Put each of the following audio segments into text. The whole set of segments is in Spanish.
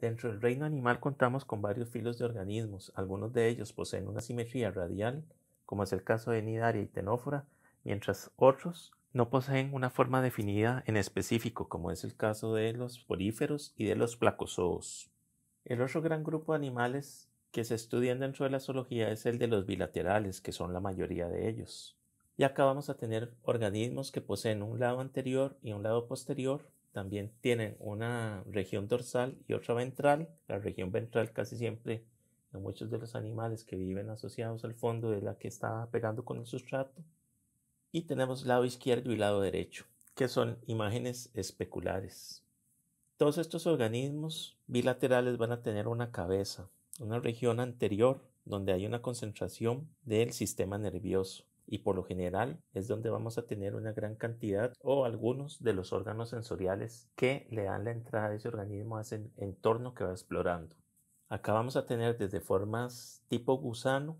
Dentro del reino animal contamos con varios filos de organismos, algunos de ellos poseen una simetría radial, como es el caso de Nidaria y Tenófora, mientras otros no poseen una forma definida en específico, como es el caso de los poríferos y de los placozoos. El otro gran grupo de animales que se estudian dentro de la zoología es el de los bilaterales, que son la mayoría de ellos. Y acá vamos a tener organismos que poseen un lado anterior y un lado posterior, también tienen una región dorsal y otra ventral. La región ventral casi siempre en muchos de los animales que viven asociados al fondo de la que está pegando con el sustrato. Y tenemos lado izquierdo y lado derecho, que son imágenes especulares. Todos estos organismos bilaterales van a tener una cabeza, una región anterior donde hay una concentración del sistema nervioso y por lo general es donde vamos a tener una gran cantidad o algunos de los órganos sensoriales que le dan la entrada a ese organismo a ese entorno que va explorando. Acá vamos a tener desde formas tipo gusano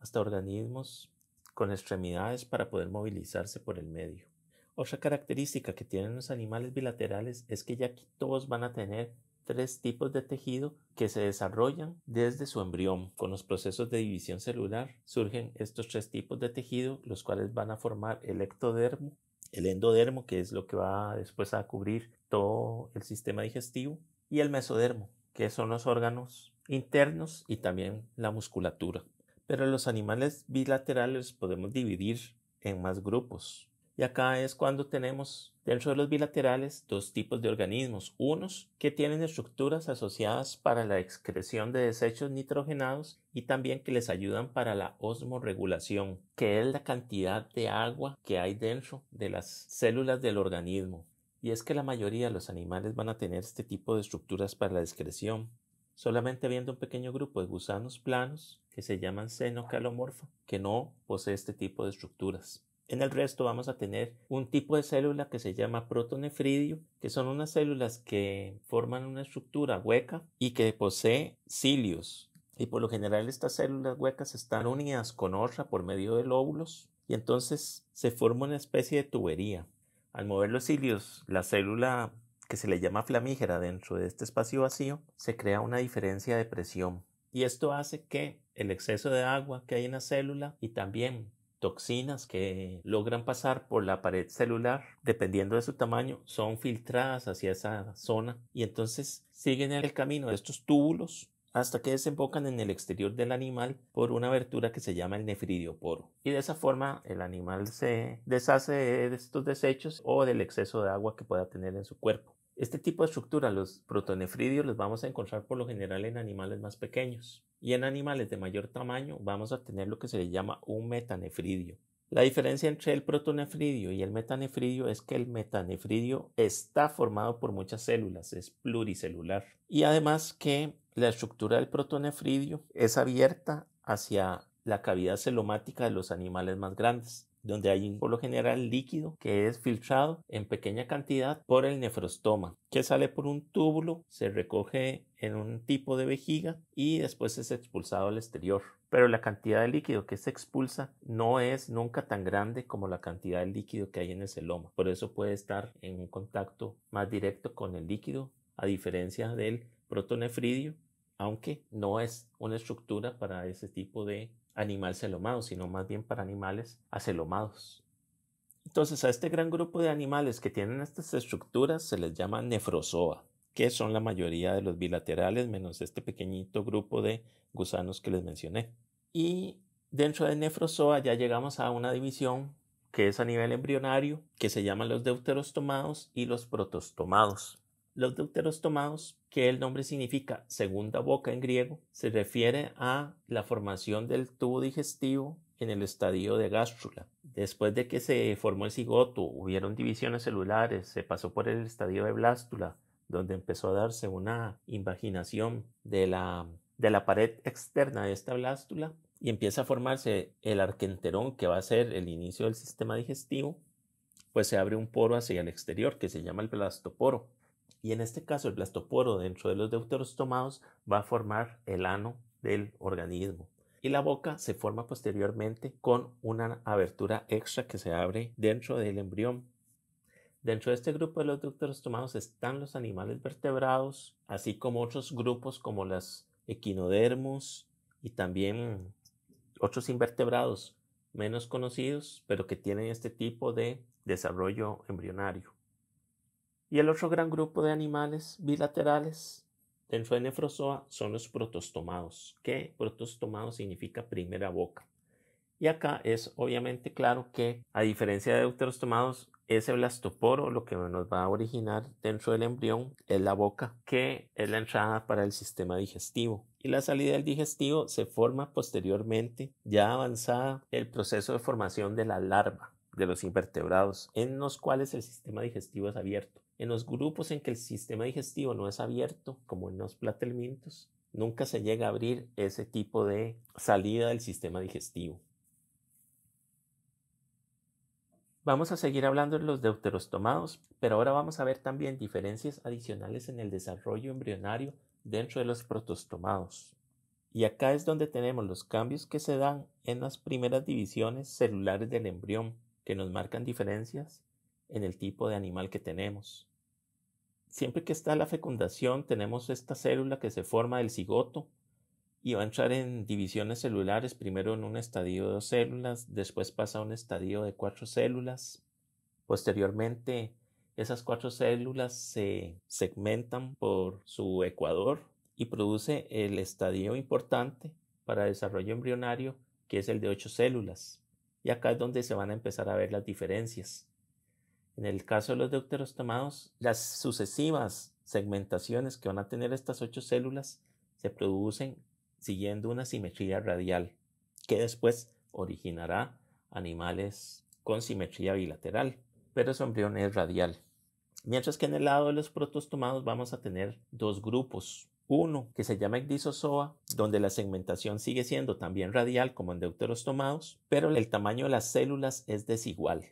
hasta organismos con extremidades para poder movilizarse por el medio. Otra característica que tienen los animales bilaterales es que ya aquí todos van a tener tres tipos de tejido que se desarrollan desde su embrión. Con los procesos de división celular surgen estos tres tipos de tejido, los cuales van a formar el ectodermo, el endodermo, que es lo que va después a cubrir todo el sistema digestivo, y el mesodermo, que son los órganos internos y también la musculatura. Pero los animales bilaterales podemos dividir en más grupos. Y acá es cuando tenemos Dentro de los bilaterales, dos tipos de organismos. Unos que tienen estructuras asociadas para la excreción de desechos nitrogenados y también que les ayudan para la osmoregulación, que es la cantidad de agua que hay dentro de las células del organismo. Y es que la mayoría de los animales van a tener este tipo de estructuras para la excreción, solamente viendo un pequeño grupo de gusanos planos que se llaman xenocalomorfa, que no posee este tipo de estructuras. En el resto vamos a tener un tipo de célula que se llama protonefridio, que son unas células que forman una estructura hueca y que posee cilios. Y por lo general estas células huecas están unidas con otra por medio de lóbulos y entonces se forma una especie de tubería. Al mover los cilios, la célula que se le llama flamígera dentro de este espacio vacío, se crea una diferencia de presión. Y esto hace que el exceso de agua que hay en la célula y también toxinas que logran pasar por la pared celular, dependiendo de su tamaño, son filtradas hacia esa zona y entonces siguen el camino de estos túbulos hasta que desembocan en el exterior del animal por una abertura que se llama el nefridioporo. Y de esa forma el animal se deshace de estos desechos o del exceso de agua que pueda tener en su cuerpo. Este tipo de estructura, los protonefridios, los vamos a encontrar por lo general en animales más pequeños. Y en animales de mayor tamaño vamos a tener lo que se le llama un metanefridio. La diferencia entre el protonefridio y el metanefridio es que el metanefridio está formado por muchas células, es pluricelular. Y además que la estructura del protonefridio es abierta hacia la cavidad celomática de los animales más grandes donde hay por lo general líquido que es filtrado en pequeña cantidad por el nefrostoma, que sale por un túbulo, se recoge en un tipo de vejiga y después es expulsado al exterior. Pero la cantidad de líquido que se expulsa no es nunca tan grande como la cantidad de líquido que hay en el celoma. Por eso puede estar en un contacto más directo con el líquido, a diferencia del protonefridio, aunque no es una estructura para ese tipo de animal celomado, sino más bien para animales acelomados. Entonces a este gran grupo de animales que tienen estas estructuras se les llama nefrozoa, que son la mayoría de los bilaterales menos este pequeñito grupo de gusanos que les mencioné. Y dentro de nefrozoa ya llegamos a una división que es a nivel embrionario, que se llaman los deuterostomados y los protostomados. Los deuteros tomados, que el nombre significa segunda boca en griego, se refiere a la formación del tubo digestivo en el estadio de gástrula. Después de que se formó el cigoto, hubieron divisiones celulares, se pasó por el estadio de blástula, donde empezó a darse una invaginación de la, de la pared externa de esta blástula y empieza a formarse el arquenterón, que va a ser el inicio del sistema digestivo, pues se abre un poro hacia el exterior que se llama el blastoporo y en este caso el blastoporo dentro de los deuterostomados va a formar el ano del organismo. Y la boca se forma posteriormente con una abertura extra que se abre dentro del embrión. Dentro de este grupo de los deuterostomados están los animales vertebrados, así como otros grupos como las equinodermos y también otros invertebrados menos conocidos, pero que tienen este tipo de desarrollo embrionario. Y el otro gran grupo de animales bilaterales dentro de Nefrozoa son los protostomados, ¿Qué? protostomado significa primera boca. Y acá es obviamente claro que, a diferencia de deuterostomados, ese blastoporo lo que nos va a originar dentro del embrión es la boca, que es la entrada para el sistema digestivo. Y la salida del digestivo se forma posteriormente, ya avanzada, el proceso de formación de la larva de los invertebrados, en los cuales el sistema digestivo es abierto. En los grupos en que el sistema digestivo no es abierto, como en los platelmintos, nunca se llega a abrir ese tipo de salida del sistema digestivo. Vamos a seguir hablando de los deuterostomados, pero ahora vamos a ver también diferencias adicionales en el desarrollo embrionario dentro de los protostomados. Y acá es donde tenemos los cambios que se dan en las primeras divisiones celulares del embrión, que nos marcan diferencias en el tipo de animal que tenemos siempre que está la fecundación tenemos esta célula que se forma del cigoto y va a entrar en divisiones celulares, primero en un estadio de dos células, después pasa a un estadio de cuatro células, posteriormente esas cuatro células se segmentan por su ecuador y produce el estadio importante para desarrollo embrionario, que es el de ocho células. Y acá es donde se van a empezar a ver las diferencias. En el caso de los deuterostomados, las sucesivas segmentaciones que van a tener estas ocho células se producen siguiendo una simetría radial que después originará animales con simetría bilateral, pero su embrión es radial. Mientras que en el lado de los protostomados vamos a tener dos grupos. Uno que se llama ecdisozoa, donde la segmentación sigue siendo también radial como en deuterostomados, pero el tamaño de las células es desigual.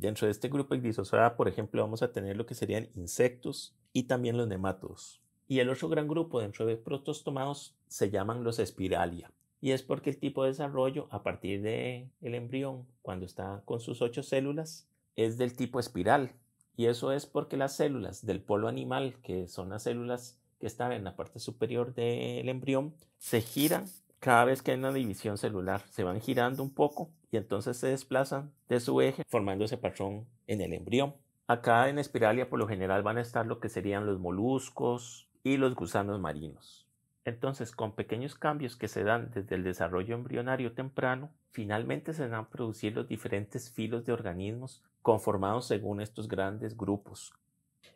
Dentro de este grupo Icdysozoa, por ejemplo, vamos a tener lo que serían insectos y también los nematodos. Y el otro gran grupo dentro de protostomados se llaman los espiralia. Y es porque el tipo de desarrollo a partir del el embrión, cuando está con sus ocho células, es del tipo espiral. Y eso es porque las células del polo animal, que son las células que están en la parte superior del embrión, se giran cada vez que hay una división celular, se van girando un poco y entonces se desplazan de su eje formando ese patrón en el embrión. Acá en Espiralia por lo general van a estar lo que serían los moluscos y los gusanos marinos. Entonces, con pequeños cambios que se dan desde el desarrollo embrionario temprano, finalmente se van a producir los diferentes filos de organismos conformados según estos grandes grupos,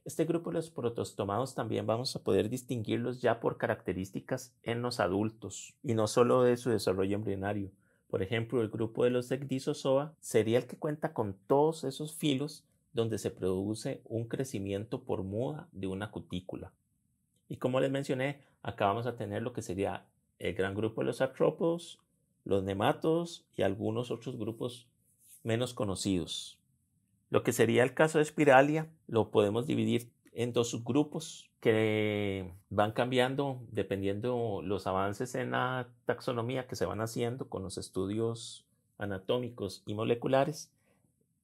este grupo de los protostomados también vamos a poder distinguirlos ya por características en los adultos y no solo de su desarrollo embrionario. Por ejemplo, el grupo de los ecdisozoa sería el que cuenta con todos esos filos donde se produce un crecimiento por muda de una cutícula. Y como les mencioné, acá vamos a tener lo que sería el gran grupo de los artrópodos, los nematos y algunos otros grupos menos conocidos. Lo que sería el caso de Spiralia lo podemos dividir en dos subgrupos que van cambiando dependiendo los avances en la taxonomía que se van haciendo con los estudios anatómicos y moleculares,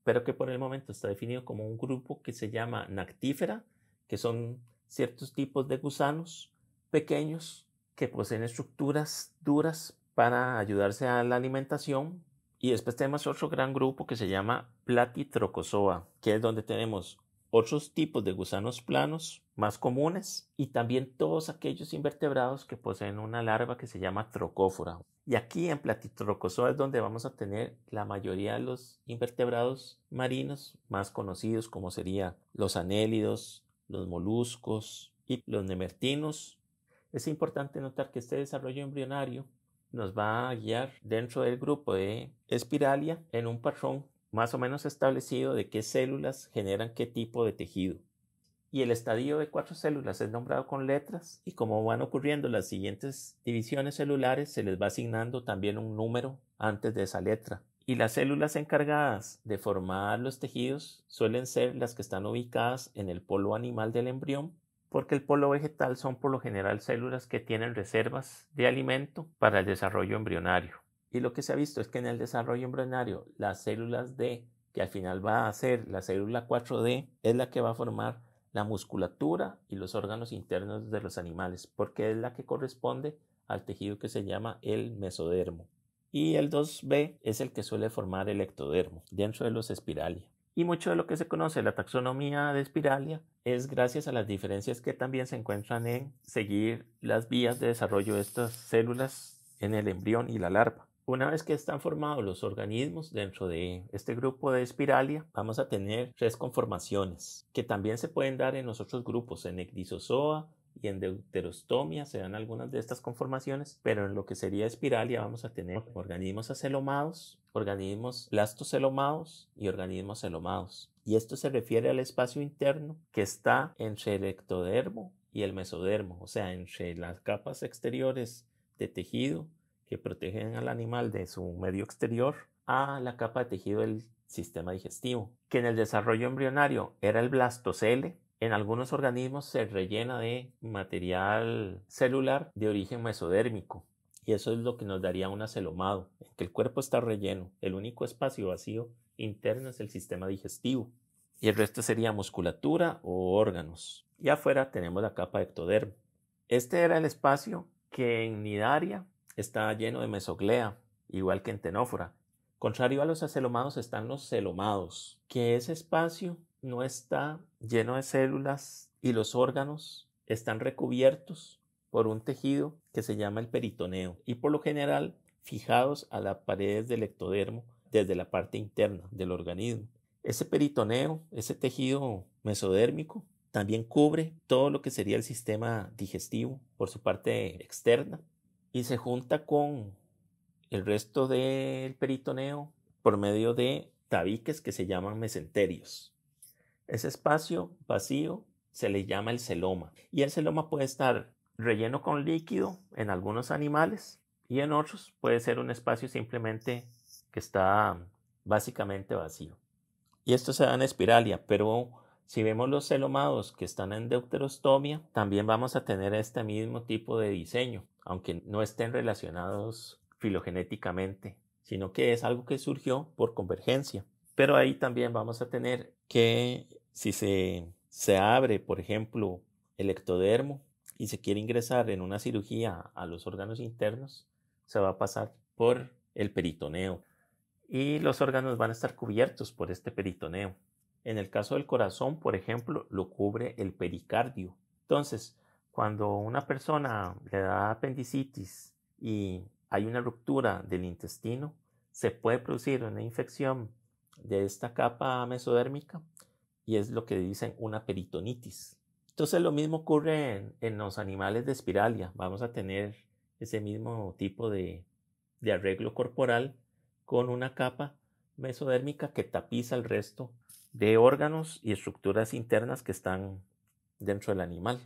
pero que por el momento está definido como un grupo que se llama nactífera, que son ciertos tipos de gusanos pequeños que poseen estructuras duras para ayudarse a la alimentación, y después tenemos otro gran grupo que se llama Platitrocozoa, que es donde tenemos otros tipos de gusanos planos más comunes y también todos aquellos invertebrados que poseen una larva que se llama trocófora. Y aquí en Platitrocozoa es donde vamos a tener la mayoría de los invertebrados marinos más conocidos como serían los anélidos, los moluscos y los nemertinos. Es importante notar que este desarrollo embrionario nos va a guiar dentro del grupo de espiralia en un patrón más o menos establecido de qué células generan qué tipo de tejido. Y el estadio de cuatro células es nombrado con letras y como van ocurriendo las siguientes divisiones celulares se les va asignando también un número antes de esa letra. Y las células encargadas de formar los tejidos suelen ser las que están ubicadas en el polo animal del embrión porque el polo vegetal son por lo general células que tienen reservas de alimento para el desarrollo embrionario. Y lo que se ha visto es que en el desarrollo embrionario, las células D, que al final va a ser la célula 4D, es la que va a formar la musculatura y los órganos internos de los animales, porque es la que corresponde al tejido que se llama el mesodermo. Y el 2B es el que suele formar el ectodermo dentro de los espiralia. Y mucho de lo que se conoce de la taxonomía de espiralia es gracias a las diferencias que también se encuentran en seguir las vías de desarrollo de estas células en el embrión y la larva. Una vez que están formados los organismos dentro de este grupo de espiralia, vamos a tener tres conformaciones que también se pueden dar en los otros grupos, en Ecdysozoa y en deuterostomia se dan algunas de estas conformaciones, pero en lo que sería espiral ya vamos a tener organismos acelomados, organismos blastocelomados y organismos celomados. Y esto se refiere al espacio interno que está entre el ectodermo y el mesodermo, o sea, entre las capas exteriores de tejido que protegen al animal de su medio exterior a la capa de tejido del sistema digestivo, que en el desarrollo embrionario era el blastocele, en algunos organismos se rellena de material celular de origen mesodérmico. Y eso es lo que nos daría un acelomado, en que el cuerpo está relleno. El único espacio vacío interno es el sistema digestivo. Y el resto sería musculatura o órganos. Y afuera tenemos la capa de ectodermo. Este era el espacio que en Nidaria está lleno de mesoglea, igual que en Tenófora. Contrario a los acelomados están los celomados, que ese espacio no está lleno de células y los órganos están recubiertos por un tejido que se llama el peritoneo y por lo general fijados a las paredes del ectodermo desde la parte interna del organismo. Ese peritoneo, ese tejido mesodérmico, también cubre todo lo que sería el sistema digestivo por su parte externa y se junta con el resto del peritoneo por medio de tabiques que se llaman mesenterios. Ese espacio vacío se le llama el celoma y el celoma puede estar relleno con líquido en algunos animales y en otros puede ser un espacio simplemente que está básicamente vacío. Y esto se da en espiralia, pero si vemos los celomados que están en deuterostomia, también vamos a tener este mismo tipo de diseño, aunque no estén relacionados filogenéticamente, sino que es algo que surgió por convergencia. Pero ahí también vamos a tener que si se, se abre, por ejemplo, el ectodermo y se quiere ingresar en una cirugía a los órganos internos, se va a pasar por el peritoneo y los órganos van a estar cubiertos por este peritoneo. En el caso del corazón, por ejemplo, lo cubre el pericardio. Entonces, cuando una persona le da apendicitis y hay una ruptura del intestino, se puede producir una infección de esta capa mesodérmica y es lo que dicen una peritonitis. Entonces lo mismo ocurre en, los animales de espiralia. Vamos a tener ese mismo tipo de, de arreglo corporal con una capa mesodérmica que tapiza el resto de órganos y estructuras internas que están dentro del animal.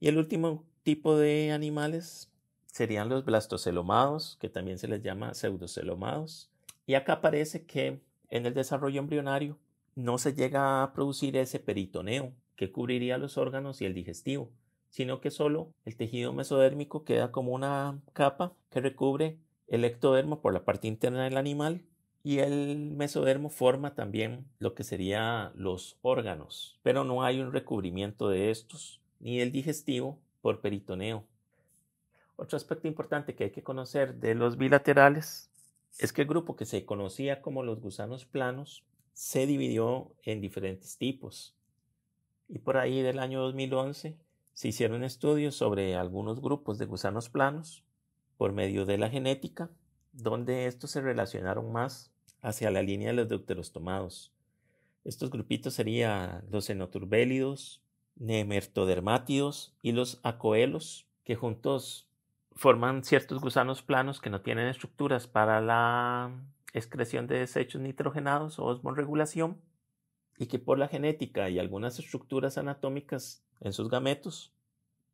Y el último tipo de animales serían los blastocelomados, que también se les llama pseudocelomados. Y acá parece que en el desarrollo embrionario no se llega a producir ese peritoneo que cubriría los órganos y el digestivo, sino que solo el tejido mesodérmico queda como una capa que recubre el ectodermo por la parte interna del animal y el mesodermo forma también lo que serían los órganos, pero no hay un recubrimiento de estos ni del digestivo por peritoneo. Otro aspecto importante que hay que conocer de los bilaterales es que el grupo que se conocía como los gusanos planos se dividió en diferentes tipos. Y por ahí del año 2011 se hicieron estudios sobre algunos grupos de gusanos planos por medio de la genética, donde estos se relacionaron más hacia la línea de los deuterostomados. Estos grupitos serían los enoturbélidos, nemertodermátidos y los acoelos, que juntos forman ciertos gusanos planos que no tienen estructuras para la excreción de desechos nitrogenados o osmorregulación, y que por la genética y algunas estructuras anatómicas en sus gametos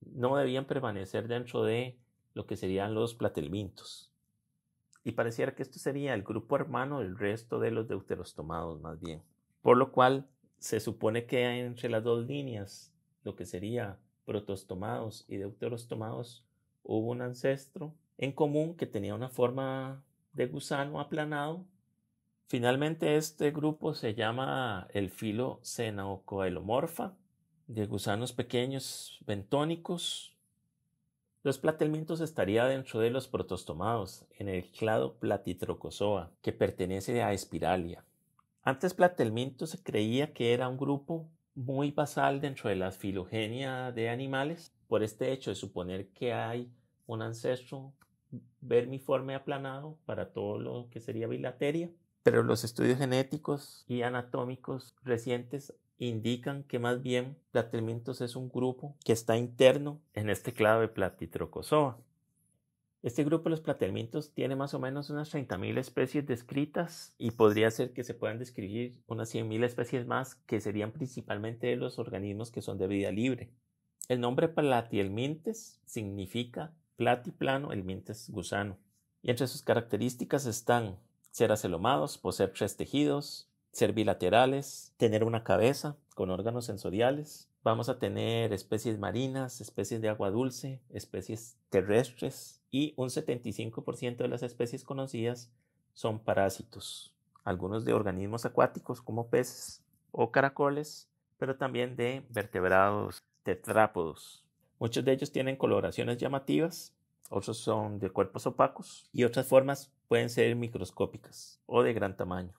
no debían permanecer dentro de lo que serían los platelmintos. Y pareciera que esto sería el grupo hermano del resto de los deuterostomados más bien. Por lo cual se supone que entre las dos líneas, lo que sería protostomados y deuterostomados, hubo un ancestro en común que tenía una forma de gusano aplanado. Finalmente este grupo se llama el filo coelomorfa, de gusanos pequeños bentónicos. Los platelmintos estarían dentro de los protostomados, en el clado Platitrocosoa, que pertenece a Espiralia. Antes platelmintos se creía que era un grupo muy basal dentro de la filogenia de animales, por este hecho de suponer que hay un ancestro ver mi forma aplanado para todo lo que sería bilateria, pero los estudios genéticos y anatómicos recientes indican que más bien platelmintos es un grupo que está interno en este clado de Platitrocosoa. Este grupo de los platelmintos tiene más o menos unas 30.000 especies descritas y podría ser que se puedan describir unas 100.000 especies más que serían principalmente de los organismos que son de vida libre. El nombre platelmintes significa platiplano, el mientes gusano. Y entre sus características están ser acelomados, poseer tres tejidos, ser bilaterales, tener una cabeza con órganos sensoriales. Vamos a tener especies marinas, especies de agua dulce, especies terrestres y un 75% de las especies conocidas son parásitos, algunos de organismos acuáticos como peces o caracoles, pero también de vertebrados tetrápodos, Muchos de ellos tienen coloraciones llamativas, otros son de cuerpos opacos y otras formas pueden ser microscópicas o de gran tamaño.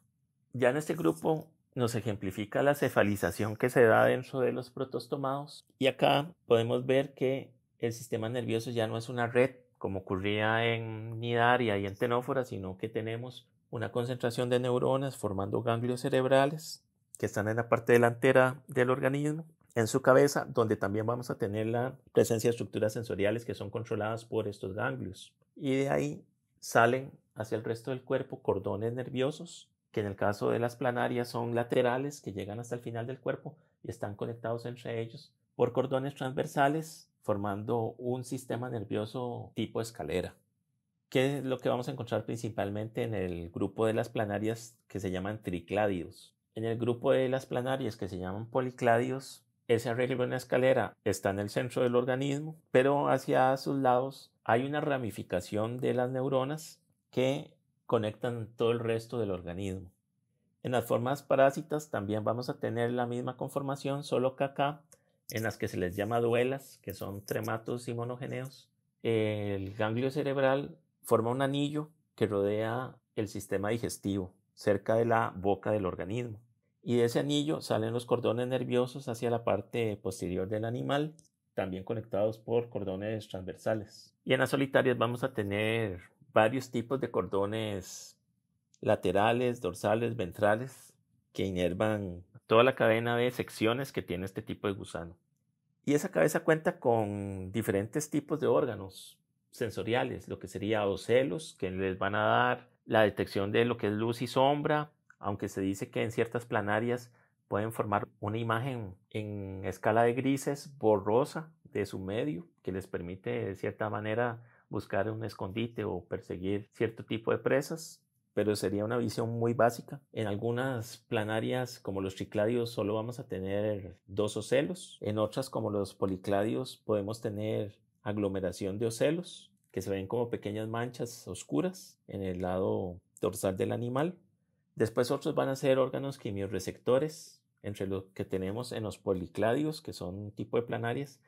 Ya en este grupo nos ejemplifica la cefalización que se da dentro de los protostomados y acá podemos ver que el sistema nervioso ya no es una red como ocurría en Nidaria y en Tenófora, sino que tenemos una concentración de neuronas formando ganglios cerebrales que están en la parte delantera del organismo en su cabeza, donde también vamos a tener la presencia de estructuras sensoriales que son controladas por estos ganglios. Y de ahí salen hacia el resto del cuerpo cordones nerviosos, que en el caso de las planarias son laterales, que llegan hasta el final del cuerpo y están conectados entre ellos por cordones transversales, formando un sistema nervioso tipo escalera. ¿Qué es lo que vamos a encontrar principalmente en el grupo de las planarias que se llaman tricladios? En el grupo de las planarias que se llaman policladios, ese arreglo en la escalera está en el centro del organismo, pero hacia sus lados hay una ramificación de las neuronas que conectan todo el resto del organismo. En las formas parásitas también vamos a tener la misma conformación, solo que acá, en las que se les llama duelas, que son trematos y monogeneos, el ganglio cerebral forma un anillo que rodea el sistema digestivo, cerca de la boca del organismo y de ese anillo salen los cordones nerviosos hacia la parte posterior del animal, también conectados por cordones transversales. Y en las solitarias vamos a tener varios tipos de cordones laterales, dorsales, ventrales, que inervan toda la cadena de secciones que tiene este tipo de gusano. Y esa cabeza cuenta con diferentes tipos de órganos sensoriales, lo que sería ocelos, que les van a dar la detección de lo que es luz y sombra, aunque se dice que en ciertas planarias pueden formar una imagen en escala de grises borrosa de su medio, que les permite de cierta manera buscar un escondite o perseguir cierto tipo de presas, pero sería una visión muy básica. En algunas planarias, como los tricladios, solo vamos a tener dos ocelos. En otras, como los policladios, podemos tener aglomeración de ocelos, que se ven como pequeñas manchas oscuras en el lado dorsal del animal. Después otros van a ser órganos quimiorreceptores, entre los que tenemos en los policladios, que son un tipo de planarias,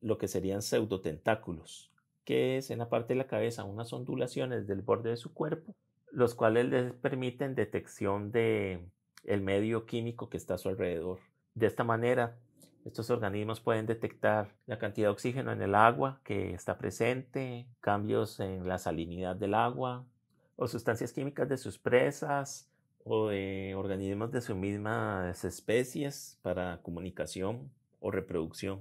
lo que serían pseudotentáculos, que es en la parte de la cabeza unas ondulaciones del borde de su cuerpo, los cuales les permiten detección de el medio químico que está a su alrededor. De esta manera, estos organismos pueden detectar la cantidad de oxígeno en el agua que está presente, cambios en la salinidad del agua o sustancias químicas de sus presas o de organismos de sus mismas especies para comunicación o reproducción.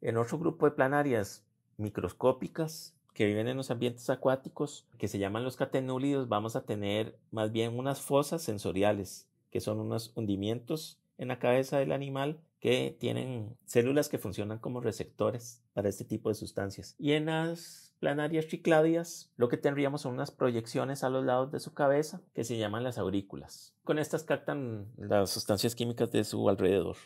En otro grupo de planarias microscópicas que viven en los ambientes acuáticos, que se llaman los catenúlidos, vamos a tener más bien unas fosas sensoriales, que son unos hundimientos en la cabeza del animal que tienen células que funcionan como receptores para este tipo de sustancias. Y en las planarias tricladias, lo que tendríamos son unas proyecciones a los lados de su cabeza que se llaman las aurículas. Con estas captan las sustancias químicas de su alrededor.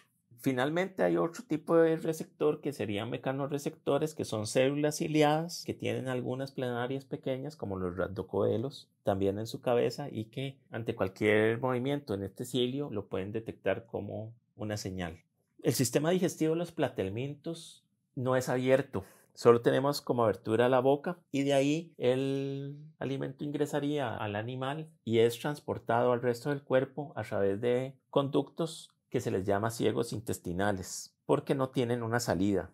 Finalmente hay otro tipo de receptor que serían mecanorreceptores, que son células ciliadas que tienen algunas planarias pequeñas como los rhabdocoelos también en su cabeza y que ante cualquier movimiento en este cilio lo pueden detectar como una señal. El sistema digestivo de los platelmintos no es abierto, Solo tenemos como abertura la boca y de ahí el alimento ingresaría al animal y es transportado al resto del cuerpo a través de conductos que se les llama ciegos intestinales porque no tienen una salida.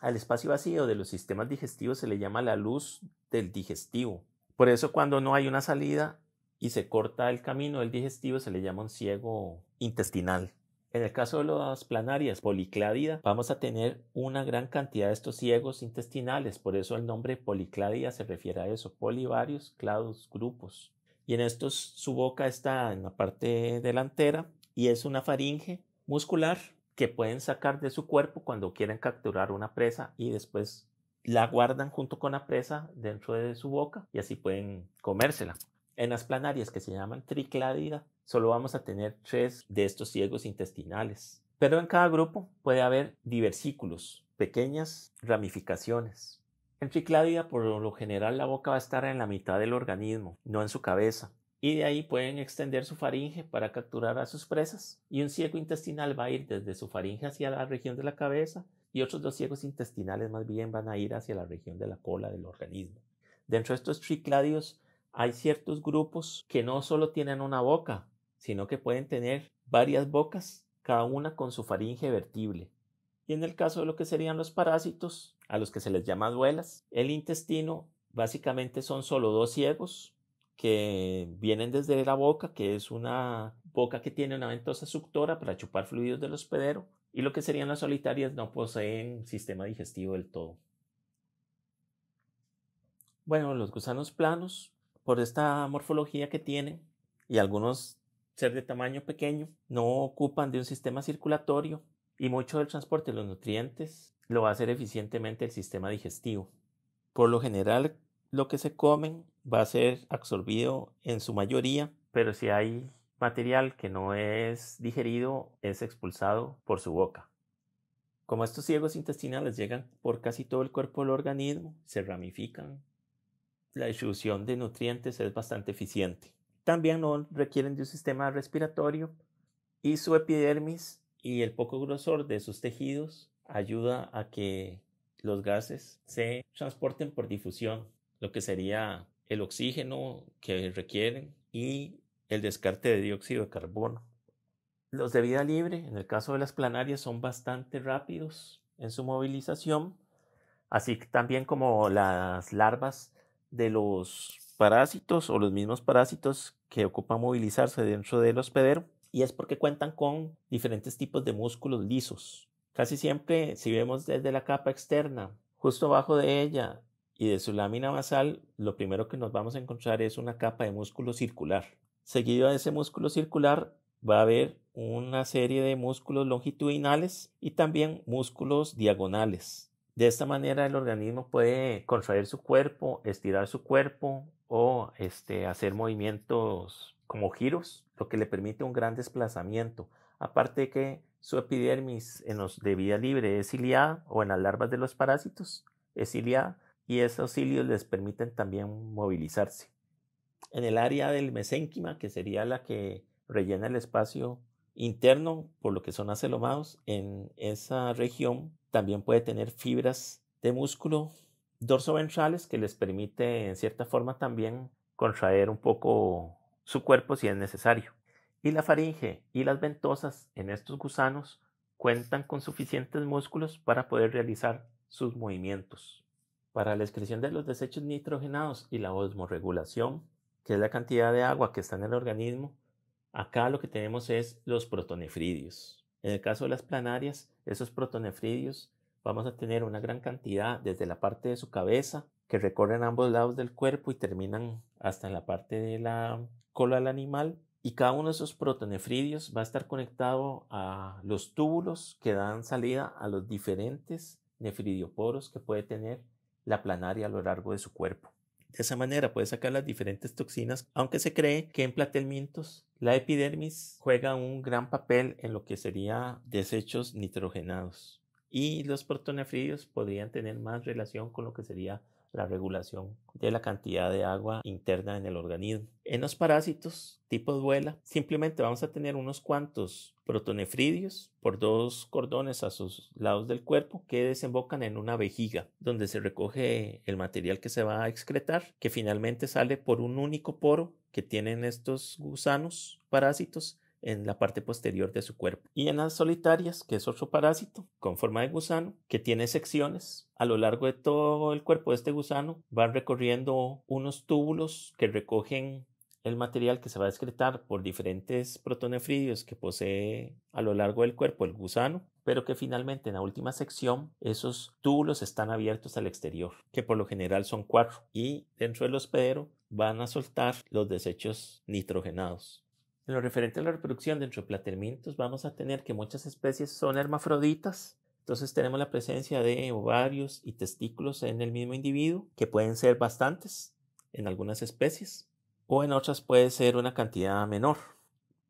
Al espacio vacío de los sistemas digestivos se le llama la luz del digestivo. Por eso cuando no hay una salida y se corta el camino del digestivo se le llama un ciego intestinal. En el caso de las planarias policladida, vamos a tener una gran cantidad de estos ciegos intestinales, por eso el nombre policladida se refiere a eso, polivarios, clados, grupos. Y en estos su boca está en la parte delantera y es una faringe muscular que pueden sacar de su cuerpo cuando quieren capturar una presa y después la guardan junto con la presa dentro de su boca y así pueden comérsela. En las planarias que se llaman tricladida, solo vamos a tener tres de estos ciegos intestinales. Pero en cada grupo puede haber diversículos, pequeñas ramificaciones. En tricladida, por lo general, la boca va a estar en la mitad del organismo, no en su cabeza. Y de ahí pueden extender su faringe para capturar a sus presas. Y un ciego intestinal va a ir desde su faringe hacia la región de la cabeza y otros dos ciegos intestinales más bien van a ir hacia la región de la cola del organismo. Dentro de estos tricladios hay ciertos grupos que no solo tienen una boca, sino que pueden tener varias bocas, cada una con su faringe vertible. Y en el caso de lo que serían los parásitos, a los que se les llama duelas, el intestino básicamente son solo dos ciegos que vienen desde la boca, que es una boca que tiene una ventosa suctora para chupar fluidos del hospedero, y lo que serían las solitarias no poseen sistema digestivo del todo. Bueno, los gusanos planos por esta morfología que tienen y algunos ser de tamaño pequeño, no ocupan de un sistema circulatorio y mucho del transporte de los nutrientes lo va a hacer eficientemente el sistema digestivo. Por lo general, lo que se comen va a ser absorbido en su mayoría, pero si hay material que no es digerido, es expulsado por su boca. Como estos ciegos intestinales llegan por casi todo el cuerpo del organismo, se ramifican la distribución de nutrientes es bastante eficiente. También no requieren de un sistema respiratorio y su epidermis y el poco grosor de sus tejidos ayuda a que los gases se transporten por difusión, lo que sería el oxígeno que requieren y el descarte de dióxido de carbono. Los de vida libre, en el caso de las planarias, son bastante rápidos en su movilización, así también como las larvas de los parásitos o los mismos parásitos que ocupan movilizarse dentro del hospedero y es porque cuentan con diferentes tipos de músculos lisos. Casi siempre, si vemos desde la capa externa, justo abajo de ella y de su lámina basal, lo primero que nos vamos a encontrar es una capa de músculo circular. Seguido a ese músculo circular va a haber una serie de músculos longitudinales y también músculos diagonales. De esta manera el organismo puede contraer su cuerpo, estirar su cuerpo o este, hacer movimientos como giros, lo que le permite un gran desplazamiento. Aparte que su epidermis en los de vida libre es ciliada o en las larvas de los parásitos es ciliada y esos cilios les permiten también movilizarse. En el área del mesénquima, que sería la que rellena el espacio interno, por lo que son acelomados, en esa región también puede tener fibras de músculo dorsoventrales que les permite en cierta forma también contraer un poco su cuerpo si es necesario. Y la faringe y las ventosas en estos gusanos cuentan con suficientes músculos para poder realizar sus movimientos. Para la excreción de los desechos nitrogenados y la osmoregulación, que es la cantidad de agua que está en el organismo, acá lo que tenemos es los protonefridios. En el caso de las planarias, esos protonefridios vamos a tener una gran cantidad desde la parte de su cabeza que recorren ambos lados del cuerpo y terminan hasta en la parte de la cola del animal. Y cada uno de esos protonefridios va a estar conectado a los túbulos que dan salida a los diferentes nefridioporos que puede tener la planaria a lo largo de su cuerpo. De esa manera puede sacar las diferentes toxinas, aunque se cree que en platelmintos la epidermis juega un gran papel en lo que sería desechos nitrogenados y los protonefridios podrían tener más relación con lo que sería la regulación de la cantidad de agua interna en el organismo. En los parásitos tipo duela, simplemente vamos a tener unos cuantos protonefridios por dos cordones a sus lados del cuerpo que desembocan en una vejiga donde se recoge el material que se va a excretar que finalmente sale por un único poro que tienen estos gusanos parásitos en la parte posterior de su cuerpo. Y en las solitarias, que es otro parásito con forma de gusano, que tiene secciones, a lo largo de todo el cuerpo de este gusano van recorriendo unos túbulos que recogen el material que se va a excretar por diferentes protonefridios que posee a lo largo del cuerpo el gusano, pero que finalmente en la última sección esos túbulos están abiertos al exterior, que por lo general son cuatro, y dentro del hospedero van a soltar los desechos nitrogenados. En lo referente a la reproducción dentro de platelmintos vamos a tener que muchas especies son hermafroditas, entonces tenemos la presencia de ovarios y testículos en el mismo individuo, que pueden ser bastantes en algunas especies o en otras puede ser una cantidad menor.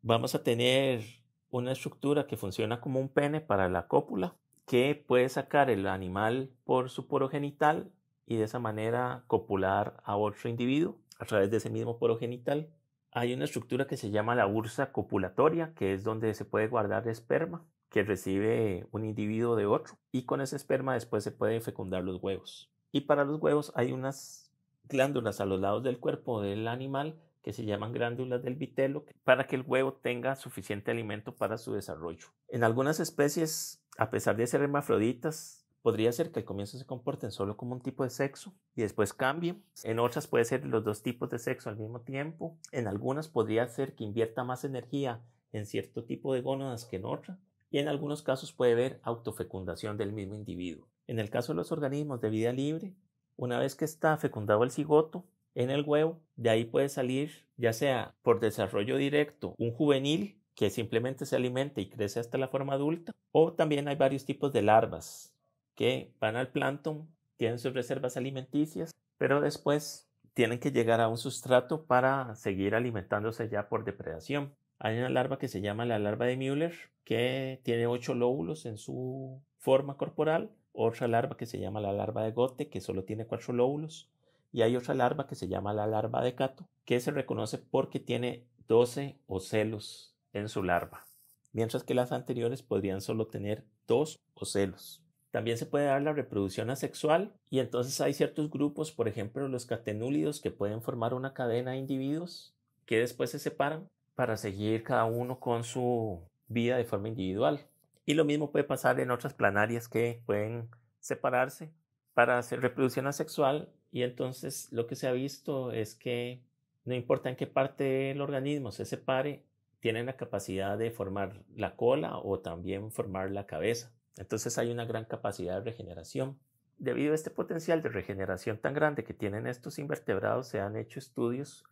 Vamos a tener una estructura que funciona como un pene para la cópula, que puede sacar el animal por su poro genital y de esa manera copular a otro individuo a través de ese mismo poro genital. Hay una estructura que se llama la bursa copulatoria, que es donde se puede guardar esperma que recibe un individuo de otro y con ese esperma después se pueden fecundar los huevos. Y para los huevos hay unas glándulas a los lados del cuerpo del animal que se llaman glándulas del vitelo para que el huevo tenga suficiente alimento para su desarrollo. En algunas especies, a pesar de ser hermafroditas, podría ser que al comienzo se comporten solo como un tipo de sexo y después cambien. En otras puede ser los dos tipos de sexo al mismo tiempo. En algunas podría ser que invierta más energía en cierto tipo de gónadas que en otra. Y en algunos casos puede haber autofecundación del mismo individuo. En el caso de los organismos de vida libre, una vez que está fecundado el cigoto en el huevo, de ahí puede salir ya sea por desarrollo directo un juvenil que simplemente se alimenta y crece hasta la forma adulta, o también hay varios tipos de larvas que van al plancton, tienen sus reservas alimenticias, pero después tienen que llegar a un sustrato para seguir alimentándose ya por depredación. Hay una larva que se llama la larva de Müller, que tiene ocho lóbulos en su forma corporal otra larva que se llama la larva de gote, que solo tiene cuatro lóbulos, y hay otra larva que se llama la larva de cato, que se reconoce porque tiene 12 ocelos en su larva, mientras que las anteriores podrían solo tener dos ocelos. También se puede dar la reproducción asexual y entonces hay ciertos grupos, por ejemplo los catenúlidos, que pueden formar una cadena de individuos que después se separan para seguir cada uno con su vida de forma individual. Y lo mismo puede pasar en otras planarias que pueden separarse para hacer reproducción asexual y entonces lo que se ha visto es que no importa en qué parte del organismo se separe, tienen la capacidad de formar la cola o también formar la cabeza. Entonces hay una gran capacidad de regeneración. Debido a este potencial de regeneración tan grande que tienen estos invertebrados, se han hecho estudios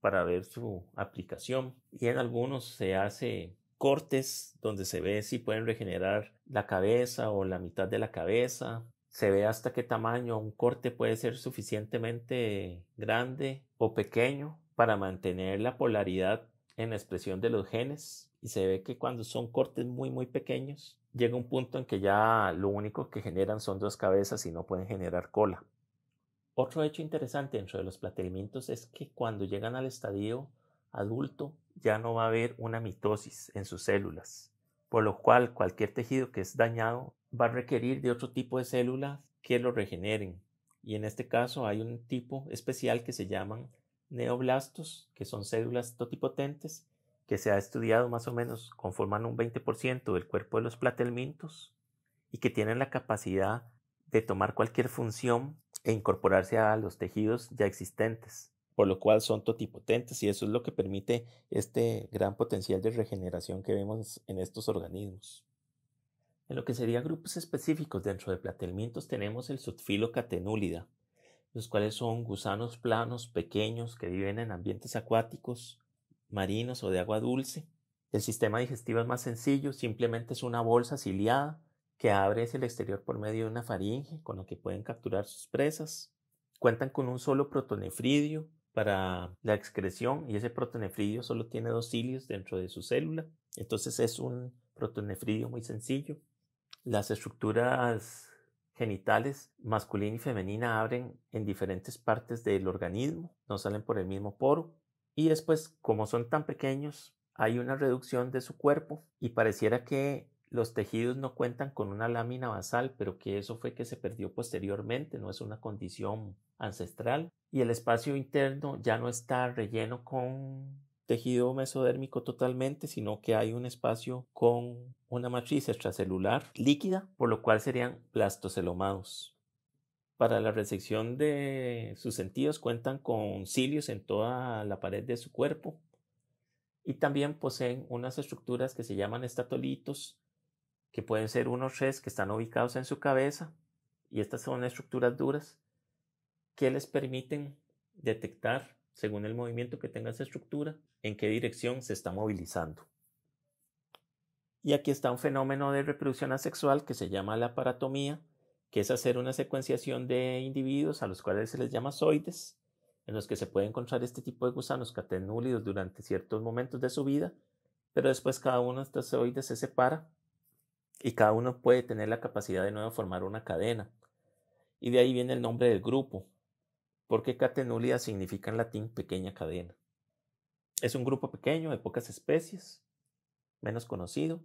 para ver su aplicación y en algunos se hace cortes donde se ve si pueden regenerar la cabeza o la mitad de la cabeza. Se ve hasta qué tamaño un corte puede ser suficientemente grande o pequeño para mantener la polaridad en la expresión de los genes. Y se ve que cuando son cortes muy, muy pequeños, llega un punto en que ya lo único que generan son dos cabezas y no pueden generar cola. Otro hecho interesante dentro de los platelmintos es que cuando llegan al estadio adulto ya no va a haber una mitosis en sus células, por lo cual cualquier tejido que es dañado va a requerir de otro tipo de células que lo regeneren. Y en este caso hay un tipo especial que se llaman neoblastos, que son células totipotentes, que se ha estudiado más o menos conforman un 20% del cuerpo de los platelmintos y que tienen la capacidad de tomar cualquier función e incorporarse a los tejidos ya existentes por lo cual son totipotentes y eso es lo que permite este gran potencial de regeneración que vemos en estos organismos. En lo que serían grupos específicos dentro de platelmintos tenemos el subfilo catenúlida, los cuales son gusanos planos pequeños que viven en ambientes acuáticos, marinos o de agua dulce. El sistema digestivo es más sencillo, simplemente es una bolsa ciliada que abre hacia el exterior por medio de una faringe con la que pueden capturar sus presas. Cuentan con un solo protonefridio para la excreción y ese protonefridio solo tiene dos cilios dentro de su célula. Entonces es un protonefridio muy sencillo. Las estructuras genitales masculina y femenina abren en diferentes partes del organismo, no salen por el mismo poro. Y después, como son tan pequeños, hay una reducción de su cuerpo y pareciera que los tejidos no cuentan con una lámina basal, pero que eso fue que se perdió posteriormente, no es una condición ancestral. Y el espacio interno ya no está relleno con tejido mesodérmico totalmente, sino que hay un espacio con una matriz extracelular líquida, por lo cual serían plastocelomados. Para la resección de sus sentidos cuentan con cilios en toda la pared de su cuerpo y también poseen unas estructuras que se llaman estatolitos que pueden ser unos res que están ubicados en su cabeza, y estas son estructuras duras que les permiten detectar, según el movimiento que tenga esa estructura, en qué dirección se está movilizando. Y aquí está un fenómeno de reproducción asexual que se llama la paratomía, que es hacer una secuenciación de individuos a los cuales se les llama zoides, en los que se puede encontrar este tipo de gusanos catenúlidos durante ciertos momentos de su vida, pero después cada uno de estos zoides se separa y cada uno puede tener la capacidad de nuevo formar una cadena. Y de ahí viene el nombre del grupo, porque catenulia significa en latín pequeña cadena. Es un grupo pequeño de pocas especies, menos conocido,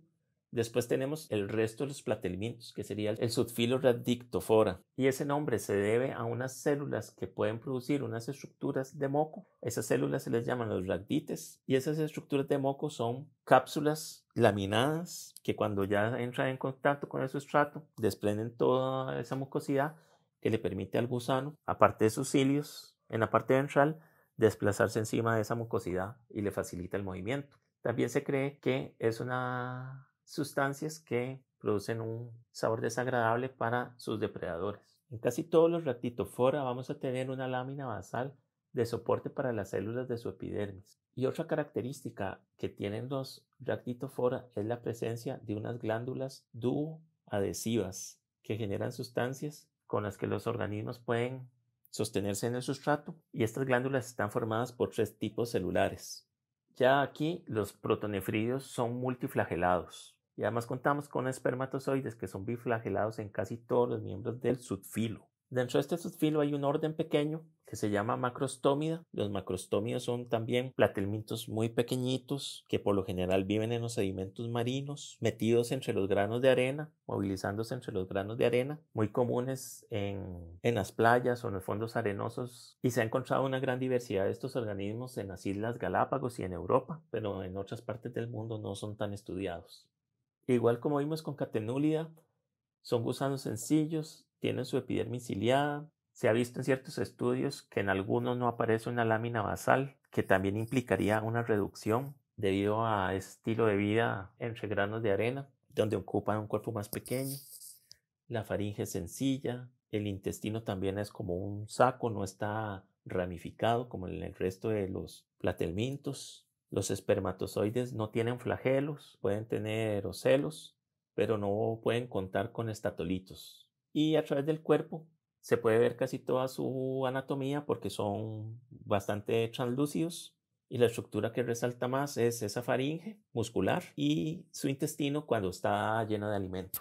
Después tenemos el resto de los platelmintos, que sería el subfilo radictofora. Y ese nombre se debe a unas células que pueden producir unas estructuras de moco. Esas células se les llaman los ragdites. Y esas estructuras de moco son cápsulas laminadas que cuando ya entran en contacto con el sustrato desprenden toda esa mucosidad que le permite al gusano, aparte de sus cilios, en la parte ventral, desplazarse encima de esa mucosidad y le facilita el movimiento. También se cree que es una sustancias que producen un sabor desagradable para sus depredadores. En casi todos los ratitofora vamos a tener una lámina basal de soporte para las células de su epidermis. Y otra característica que tienen los ractitofora es la presencia de unas glándulas adhesivas que generan sustancias con las que los organismos pueden sostenerse en el sustrato y estas glándulas están formadas por tres tipos celulares. Ya aquí los protonefridos son multiflagelados y además contamos con espermatozoides que son biflagelados en casi todos los miembros del subfilo. Dentro de este subfilo hay un orden pequeño que se llama macrostómida. Los macrostómidos son también platelmintos muy pequeñitos que por lo general viven en los sedimentos marinos, metidos entre los granos de arena, movilizándose entre los granos de arena, muy comunes en, en las playas o en los fondos arenosos. Y se ha encontrado una gran diversidad de estos organismos en las Islas Galápagos y en Europa, pero en otras partes del mundo no son tan estudiados. Igual como vimos con Catenulida, son gusanos sencillos tienen su epidermis ciliada. Se ha visto en ciertos estudios que en algunos no aparece una lámina basal, que también implicaría una reducción debido a estilo de vida entre granos de arena, donde ocupan un cuerpo más pequeño. La faringe es sencilla, el intestino también es como un saco, no está ramificado como en el resto de los platelmintos. Los espermatozoides no tienen flagelos, pueden tener ocelos, pero no pueden contar con estatolitos y a través del cuerpo se puede ver casi toda su anatomía porque son bastante translúcidos y la estructura que resalta más es esa faringe muscular y su intestino cuando está lleno de alimento.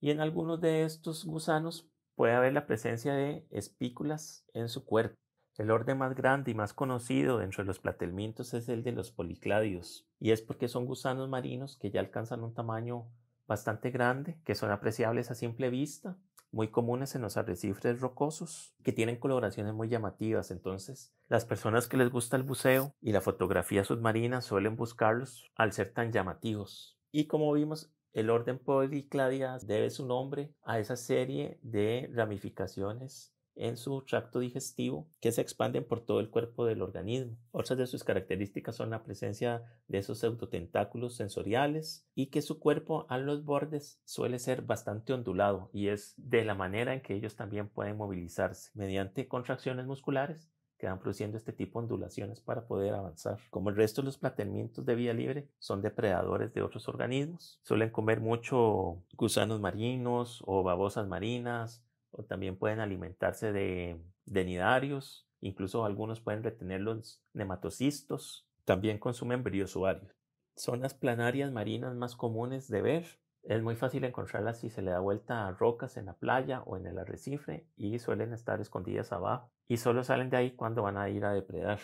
Y en algunos de estos gusanos puede haber la presencia de espículas en su cuerpo. El orden más grande y más conocido dentro de los platelmintos es el de los policladios, y es porque son gusanos marinos que ya alcanzan un tamaño bastante grande, que son apreciables a simple vista, muy comunes en los arrecifes rocosos, que tienen coloraciones muy llamativas. Entonces, las personas que les gusta el buceo y la fotografía submarina suelen buscarlos al ser tan llamativos. Y como vimos, el orden Polycladias debe su nombre a esa serie de ramificaciones en su tracto digestivo que se expanden por todo el cuerpo del organismo. Otras de sus características son la presencia de esos pseudotentáculos sensoriales y que su cuerpo a los bordes suele ser bastante ondulado y es de la manera en que ellos también pueden movilizarse mediante contracciones musculares que van produciendo este tipo de ondulaciones para poder avanzar. Como el resto de los platelmintos de vía libre son depredadores de otros organismos, suelen comer mucho gusanos marinos o babosas marinas también pueden alimentarse de, denidarios, incluso algunos pueden retener los nematocistos, también consumen briozoarios. Son las planarias marinas más comunes de ver. Es muy fácil encontrarlas si se le da vuelta a rocas en la playa o en el arrecife y suelen estar escondidas abajo y solo salen de ahí cuando van a ir a depredar.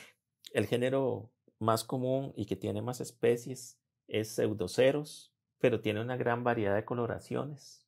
El género más común y que tiene más especies es pseudoceros, pero tiene una gran variedad de coloraciones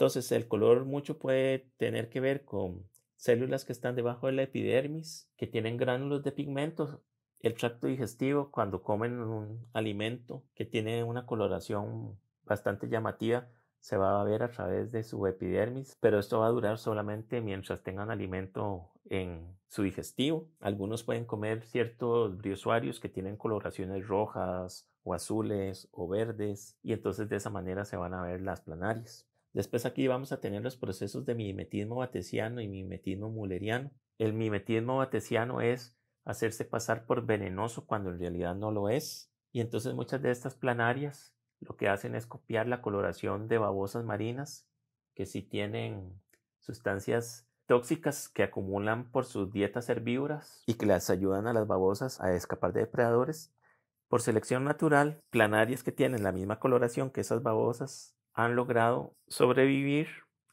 entonces, el color mucho puede tener que ver con células que están debajo de la epidermis, que tienen gránulos de pigmentos, el tracto digestivo cuando comen un alimento que tiene una coloración bastante llamativa, se va a ver a través de su epidermis, pero esto va a durar solamente mientras tengan alimento en su digestivo. Algunos pueden comer ciertos briosuarios que tienen coloraciones rojas o azules o verdes y entonces de esa manera se van a ver las planarias. Después aquí vamos a tener los procesos de mimetismo batesiano y mimetismo mulleriano El mimetismo batesiano es hacerse pasar por venenoso cuando en realidad no lo es. Y entonces muchas de estas planarias lo que hacen es copiar la coloración de babosas marinas que sí tienen sustancias tóxicas que acumulan por sus dietas herbívoras y que las ayudan a las babosas a escapar de depredadores. Por selección natural, planarias que tienen la misma coloración que esas babosas han logrado sobrevivir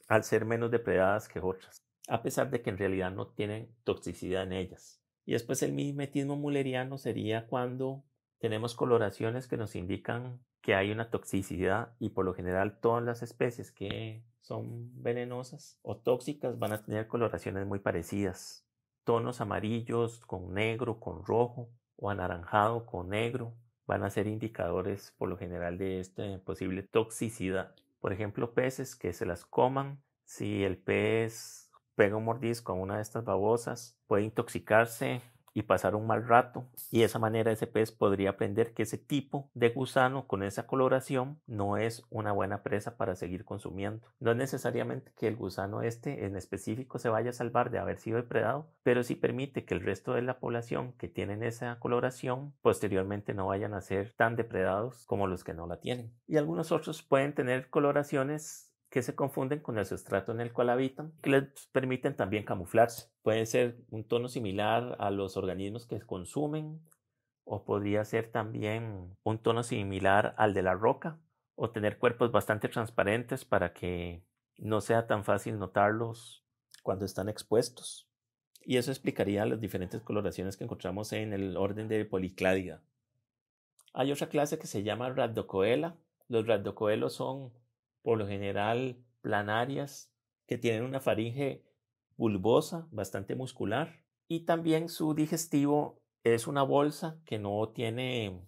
al ser menos depredadas que otras, a pesar de que en realidad no tienen toxicidad en ellas. Y después el mimetismo muleriano sería cuando tenemos coloraciones que nos indican que hay una toxicidad y por lo general todas las especies que son venenosas o tóxicas van a tener coloraciones muy parecidas. Tonos amarillos con negro, con rojo o anaranjado con negro van a ser indicadores por lo general de esta posible toxicidad. Por ejemplo, peces que se las coman, si el pez pega un mordisco a una de estas babosas, puede intoxicarse y pasar un mal rato. Y de esa manera ese pez podría aprender que ese tipo de gusano con esa coloración no es una buena presa para seguir consumiendo. No necesariamente que el gusano este en específico se vaya a salvar de haber sido depredado, pero sí permite que el resto de la población que tienen esa coloración posteriormente no vayan a ser tan depredados como los que no la tienen. Y algunos otros pueden tener coloraciones que se confunden con el sustrato en el cual habitan, que les permiten también camuflarse. Pueden ser un tono similar a los organismos que consumen, o podría ser también un tono similar al de la roca, o tener cuerpos bastante transparentes para que no sea tan fácil notarlos cuando están expuestos. Y eso explicaría las diferentes coloraciones que encontramos en el orden de Policládida. Hay otra clase que se llama radocoela. Los radocoelos son por lo general planarias, que tienen una faringe bulbosa, bastante muscular, y también su digestivo es una bolsa que no tiene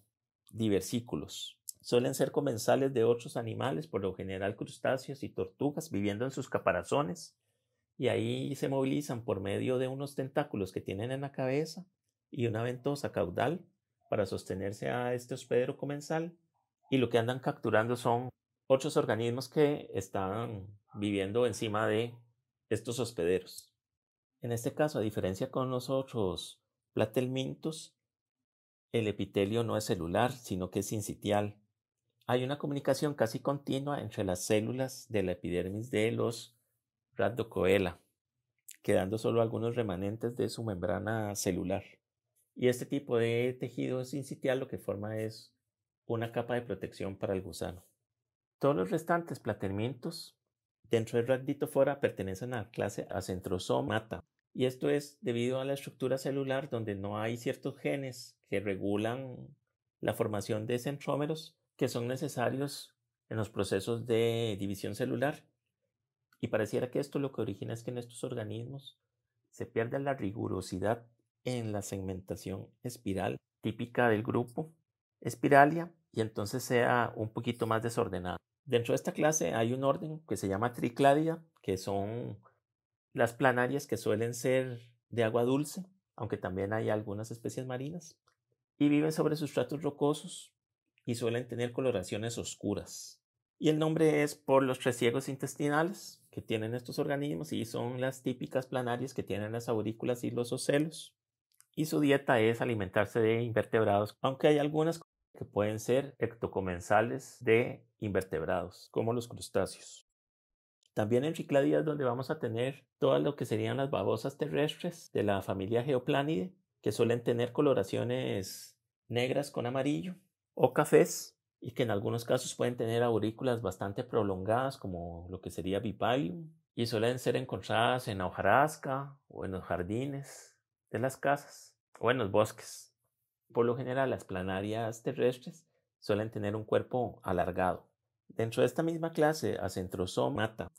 diversículos. Suelen ser comensales de otros animales, por lo general crustáceos y tortugas, viviendo en sus caparazones, y ahí se movilizan por medio de unos tentáculos que tienen en la cabeza y una ventosa caudal para sostenerse a este hospedero comensal, y lo que andan capturando son otros organismos que están viviendo encima de estos hospederos. En este caso, a diferencia con los otros platelmintos, el epitelio no es celular, sino que es incitial. Hay una comunicación casi continua entre las células de la epidermis de los rhabdocoela, quedando solo algunos remanentes de su membrana celular. Y este tipo de tejido incitial lo que forma es una capa de protección para el gusano. Todos los restantes platermientos dentro del raditofora pertenecen a la clase acentrosomata. Y esto es debido a la estructura celular donde no hay ciertos genes que regulan la formación de centrómeros que son necesarios en los procesos de división celular. Y pareciera que esto lo que origina es que en estos organismos se pierde la rigurosidad en la segmentación espiral típica del grupo espiralia y entonces sea un poquito más desordenada. Dentro de esta clase hay un orden que se llama tricladia, que son las planarias que suelen ser de agua dulce, aunque también hay algunas especies marinas, y viven sobre sustratos rocosos y suelen tener coloraciones oscuras. Y el nombre es por los ciegos intestinales que tienen estos organismos y son las típicas planarias que tienen las aurículas y los ocelos. Y su dieta es alimentarse de invertebrados, aunque hay algunas que pueden ser ectocomensales de invertebrados, como los crustáceos. También en es donde vamos a tener todas lo que serían las babosas terrestres de la familia Geoplanide, que suelen tener coloraciones negras con amarillo o cafés y que en algunos casos pueden tener aurículas bastante prolongadas como lo que sería Bipalium y suelen ser encontradas en hojarasca o en los jardines de las casas o en los bosques. Por lo general, las planarias terrestres suelen tener un cuerpo alargado. Dentro de esta misma clase, acentrosomata,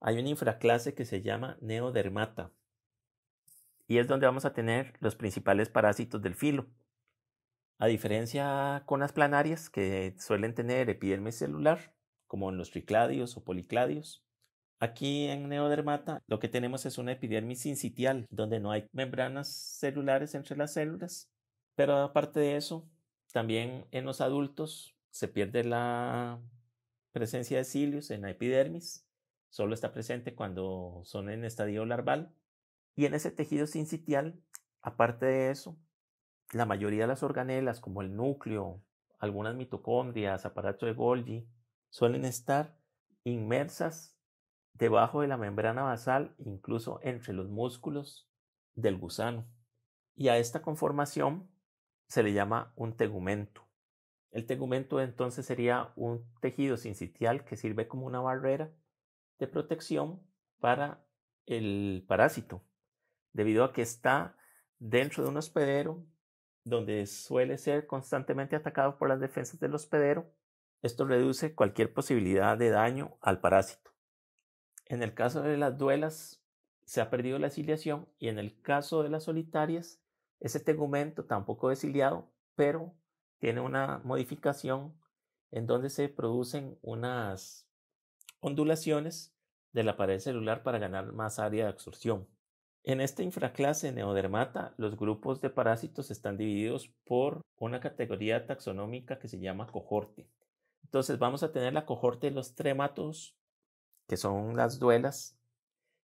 hay una infraclase que se llama neodermata, y es donde vamos a tener los principales parásitos del filo. A diferencia con las planarias, que suelen tener epidermis celular, como en los tricladios o policladios, aquí en neodermata lo que tenemos es una epidermis incitial, donde no hay membranas celulares entre las células, pero aparte de eso, también en los adultos se pierde la presencia de cilios en la epidermis. Solo está presente cuando son en estadio larval. Y en ese tejido sincitial, aparte de eso, la mayoría de las organelas, como el núcleo, algunas mitocondrias, aparato de Golgi, suelen estar inmersas debajo de la membrana basal, incluso entre los músculos del gusano. Y a esta conformación se le llama un tegumento. El tegumento entonces sería un tejido sincitial que sirve como una barrera de protección para el parásito, debido a que está dentro de un hospedero donde suele ser constantemente atacado por las defensas del hospedero. Esto reduce cualquier posibilidad de daño al parásito. En el caso de las duelas, se ha perdido la ciliación y en el caso de las solitarias, ese tegumento tampoco es ciliado, pero tiene una modificación en donde se producen unas ondulaciones de la pared celular para ganar más área de absorción. En esta infraclase Neodermata, los grupos de parásitos están divididos por una categoría taxonómica que se llama cohorte. Entonces vamos a tener la cohorte de los trematos, que son las duelas,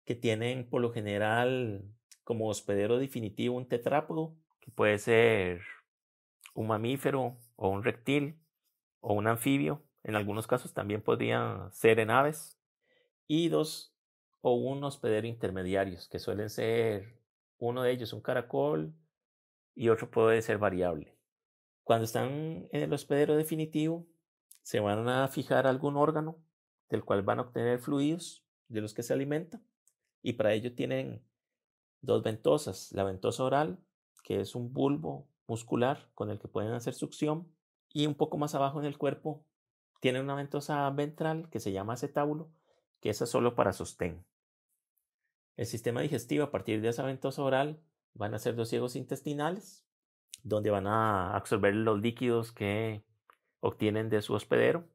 que tienen por lo general como hospedero definitivo un tetrápodo, que puede ser un mamífero o un reptil o un anfibio. En algunos casos también podrían ser en aves. Y dos o un hospedero intermediarios, que suelen ser uno de ellos un caracol y otro puede ser variable. Cuando están en el hospedero definitivo, se van a fijar algún órgano del cual van a obtener fluidos de los que se alimentan y para ello tienen Dos ventosas, la ventosa oral, que es un bulbo muscular con el que pueden hacer succión, y un poco más abajo en el cuerpo tienen una ventosa ventral que se llama acetábulo, que es solo para sostén. El sistema digestivo a partir de esa ventosa oral van a ser dos ciegos intestinales, donde van a absorber los líquidos que obtienen de su hospedero.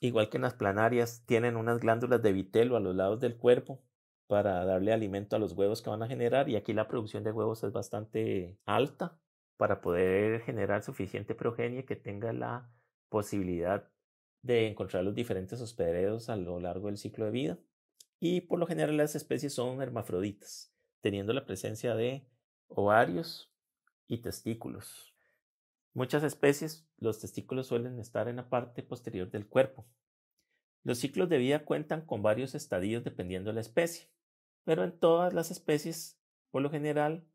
Igual que en las planarias, tienen unas glándulas de vitelo a los lados del cuerpo para darle alimento a los huevos que van a generar y aquí la producción de huevos es bastante alta para poder generar suficiente progenie que tenga la posibilidad de encontrar los diferentes hospederos a lo largo del ciclo de vida y por lo general las especies son hermafroditas teniendo la presencia de ovarios y testículos. Muchas especies los testículos suelen estar en la parte posterior del cuerpo, los ciclos de vida cuentan con varios estadios dependiendo de la especie pero en todas las especies, por lo general,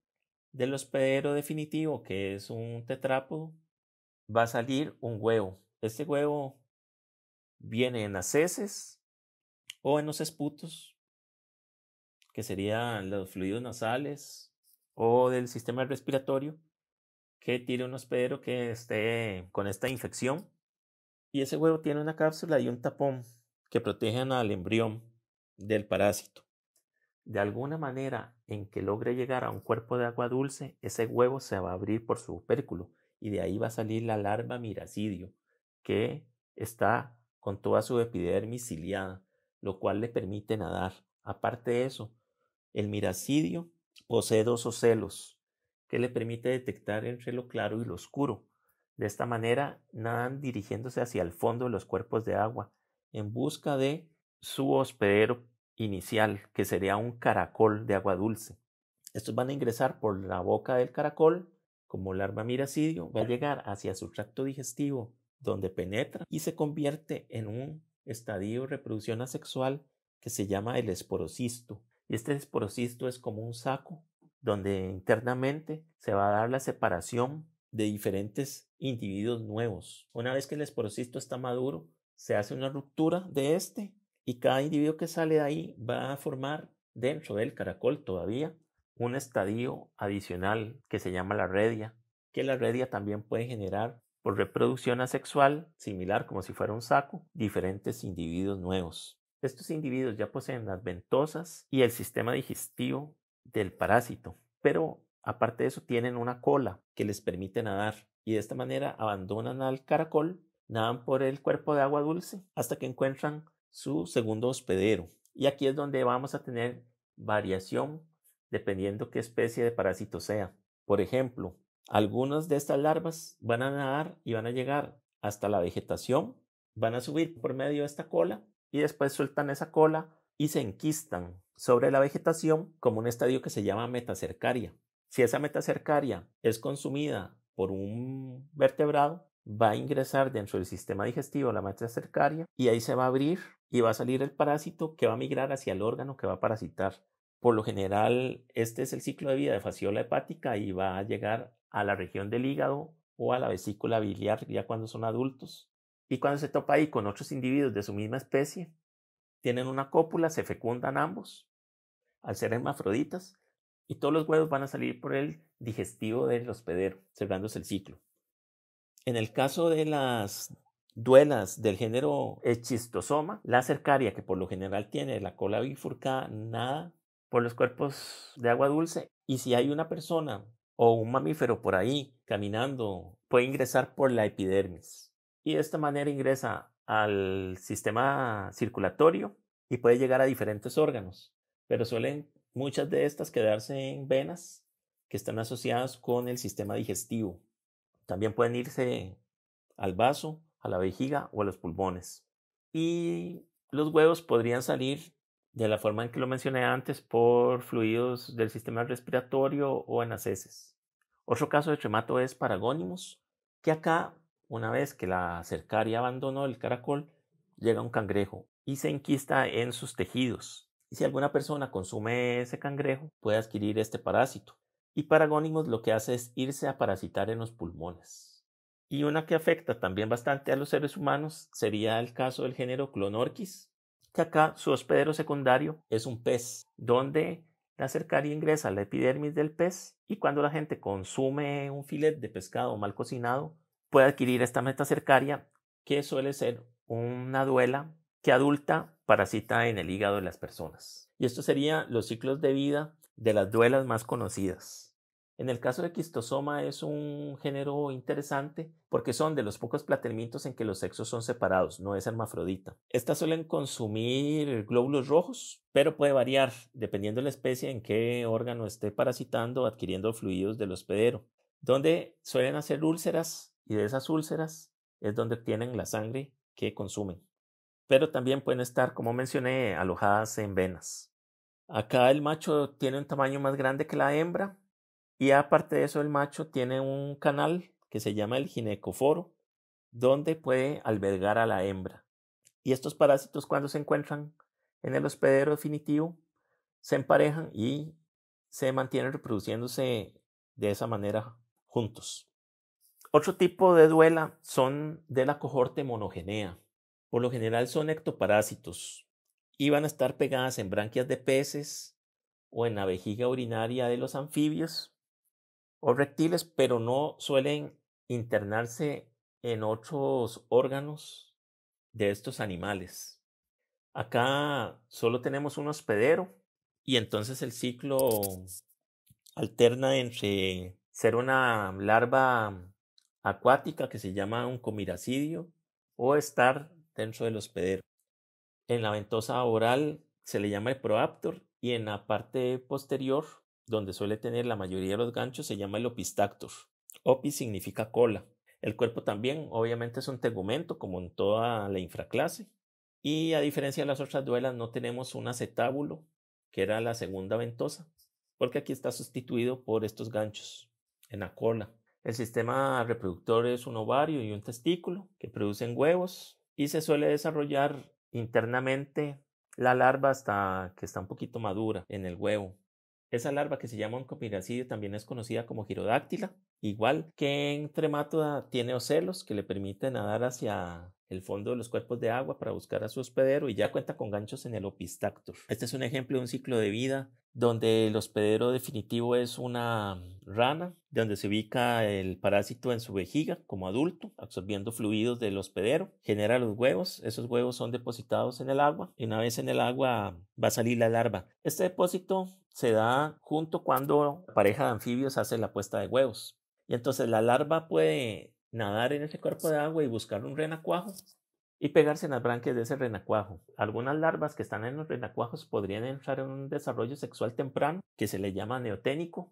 del hospedero definitivo, que es un tetrápodo, va a salir un huevo. Este huevo viene en las heces o en los esputos, que serían los fluidos nasales o del sistema respiratorio, que tiene un hospedero que esté con esta infección. Y ese huevo tiene una cápsula y un tapón que protegen al embrión del parásito de alguna manera en que logre llegar a un cuerpo de agua dulce, ese huevo se va a abrir por su opérculo y de ahí va a salir la larva miracidio, que está con toda su epidermis ciliada, lo cual le permite nadar. Aparte de eso, el miracidio posee dos ocelos que le permite detectar entre lo claro y lo oscuro. De esta manera nadan dirigiéndose hacia el fondo de los cuerpos de agua en busca de su hospedero inicial, que sería un caracol de agua dulce. Estos van a ingresar por la boca del caracol, como larva miracidio, va a llegar hacia su tracto digestivo, donde penetra y se convierte en un estadio de reproducción asexual que se llama el esporocisto. Y este esporocisto es como un saco donde internamente se va a dar la separación de diferentes individuos nuevos. Una vez que el esporocisto está maduro, se hace una ruptura de este y cada individuo que sale de ahí va a formar dentro del caracol todavía un estadio adicional que se llama la redia, que la redia también puede generar por pues, reproducción asexual, similar como si fuera un saco, diferentes individuos nuevos. Estos individuos ya poseen las ventosas y el sistema digestivo del parásito, pero aparte de eso tienen una cola que les permite nadar y de esta manera abandonan al caracol, nadan por el cuerpo de agua dulce hasta que encuentran su segundo hospedero. Y aquí es donde vamos a tener variación dependiendo qué especie de parásito sea. Por ejemplo, algunas de estas larvas van a nadar y van a llegar hasta la vegetación, van a subir por medio de esta cola y después sueltan esa cola y se enquistan sobre la vegetación como un estadio que se llama metacercaria. Si esa metacercaria es consumida por un vertebrado, va a ingresar dentro del sistema digestivo la matriz cercaria y ahí se va a abrir y va a salir el parásito que va a migrar hacia el órgano que va a parasitar. Por lo general, este es el ciclo de vida de fasciola hepática y va a llegar a la región del hígado o a la vesícula biliar ya cuando son adultos. Y cuando se topa ahí con otros individuos de su misma especie, tienen una cópula, se fecundan ambos al ser hermafroditas y todos los huevos van a salir por el digestivo del hospedero, cerrándose el ciclo. En el caso de las duelas del género Echistosoma, la cercaria, que por lo general tiene la cola bifurcada, nada por los cuerpos de agua dulce. Y si hay una persona o un mamífero por ahí caminando, puede ingresar por la epidermis. Y de esta manera ingresa al sistema circulatorio y puede llegar a diferentes órganos. Pero suelen muchas de estas quedarse en venas que están asociadas con el sistema digestivo. También pueden irse al vaso, a la vejiga o a los pulmones. Y los huevos podrían salir de la forma en que lo mencioné antes por fluidos del sistema respiratorio o en las heces. Otro caso de tremato es paragónimos, que acá, una vez que la cercaria abandonó el caracol, llega un cangrejo y se enquista en sus tejidos. Y si alguna persona consume ese cangrejo, puede adquirir este parásito. Y paragónimos lo que hace es irse a parasitar en los pulmones. Y una que afecta también bastante a los seres humanos sería el caso del género Clonorchis, que acá su hospedero secundario es un pez, donde la cercaria ingresa a la epidermis del pez y cuando la gente consume un filet de pescado mal cocinado, puede adquirir esta metacercaria, que suele ser una duela que adulta parasita en el hígado de las personas. Y esto sería los ciclos de vida de las duelas más conocidas. En el caso de Quistosoma es un género interesante porque son de los pocos platelmintos en que los sexos son separados, no es hermafrodita. Estas suelen consumir glóbulos rojos, pero puede variar dependiendo de la especie en qué órgano esté parasitando o adquiriendo fluidos del hospedero, donde suelen hacer úlceras y de esas úlceras es donde obtienen la sangre que consumen. Pero también pueden estar, como mencioné, alojadas en venas. Acá el macho tiene un tamaño más grande que la hembra y aparte de eso el macho tiene un canal que se llama el ginecoforo donde puede albergar a la hembra. Y estos parásitos cuando se encuentran en el hospedero definitivo se emparejan y se mantienen reproduciéndose de esa manera juntos. Otro tipo de duela son de la cohorte monogenea. Por lo general son ectoparásitos, iban a estar pegadas en branquias de peces o en la vejiga urinaria de los anfibios o reptiles, pero no suelen internarse en otros órganos de estos animales. Acá solo tenemos un hospedero y entonces el ciclo alterna entre ser una larva acuática que se llama un comiracidio o estar dentro del hospedero. En la ventosa oral se le llama el proaptor y en la parte posterior, donde suele tener la mayoría de los ganchos, se llama el opistactor. Opis significa cola. El cuerpo también, obviamente, es un tegumento, como en toda la infraclase. Y a diferencia de las otras duelas, no tenemos un acetábulo, que era la segunda ventosa, porque aquí está sustituido por estos ganchos en la cola. El sistema reproductor es un ovario y un testículo que producen huevos y se suele desarrollar Internamente, la larva hasta que está un poquito madura en el huevo. Esa larva que se llama copiracidio también es conocida como girodáctila, igual que en trematoda tiene ocelos que le permiten nadar hacia el fondo de los cuerpos de agua para buscar a su hospedero y ya cuenta con ganchos en el opistactor. Este es un ejemplo de un ciclo de vida donde el hospedero definitivo es una rana, donde se ubica el parásito en su vejiga como adulto, absorbiendo fluidos del hospedero, genera los huevos, esos huevos son depositados en el agua y una vez en el agua va a salir la larva. Este depósito se da junto cuando la pareja de anfibios hace la puesta de huevos. Y entonces la larva puede nadar en ese cuerpo de agua y buscar un renacuajo y pegarse en las branquias de ese renacuajo. Algunas larvas que están en los renacuajos podrían entrar en un desarrollo sexual temprano, que se le llama neoténico,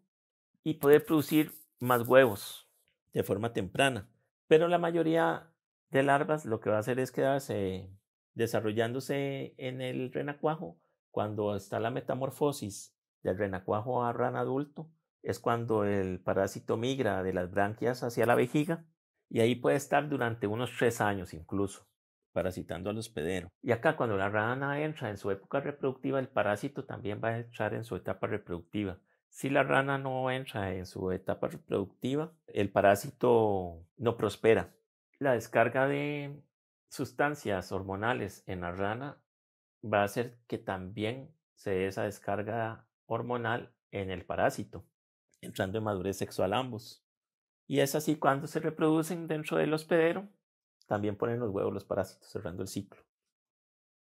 y poder producir más huevos de forma temprana. Pero la mayoría de larvas lo que va a hacer es quedarse desarrollándose en el renacuajo. Cuando está la metamorfosis del renacuajo a rana adulto, es cuando el parásito migra de las branquias hacia la vejiga y ahí puede estar durante unos tres años incluso parasitando al hospedero. Y acá cuando la rana entra en su época reproductiva, el parásito también va a entrar en su etapa reproductiva. Si la rana no entra en su etapa reproductiva, el parásito no prospera. La descarga de sustancias hormonales en la rana va a hacer que también se dé esa descarga hormonal en el parásito, entrando en madurez sexual ambos. Y es así cuando se reproducen dentro del hospedero, también ponen los huevos los parásitos, cerrando el ciclo.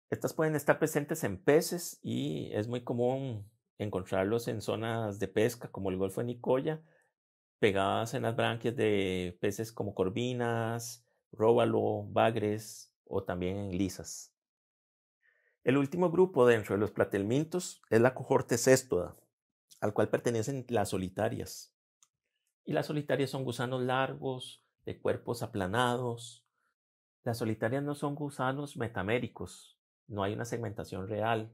Estas pueden estar presentes en peces y es muy común encontrarlos en zonas de pesca como el Golfo de Nicoya, pegadas en las branquias de peces como corvinas, róbalo, bagres o también en lisas. El último grupo dentro de los platelmintos es la cohorte céstoda, al cual pertenecen las solitarias. Y las solitarias son gusanos largos, de cuerpos aplanados, las solitarias no son gusanos metaméricos, no hay una segmentación real,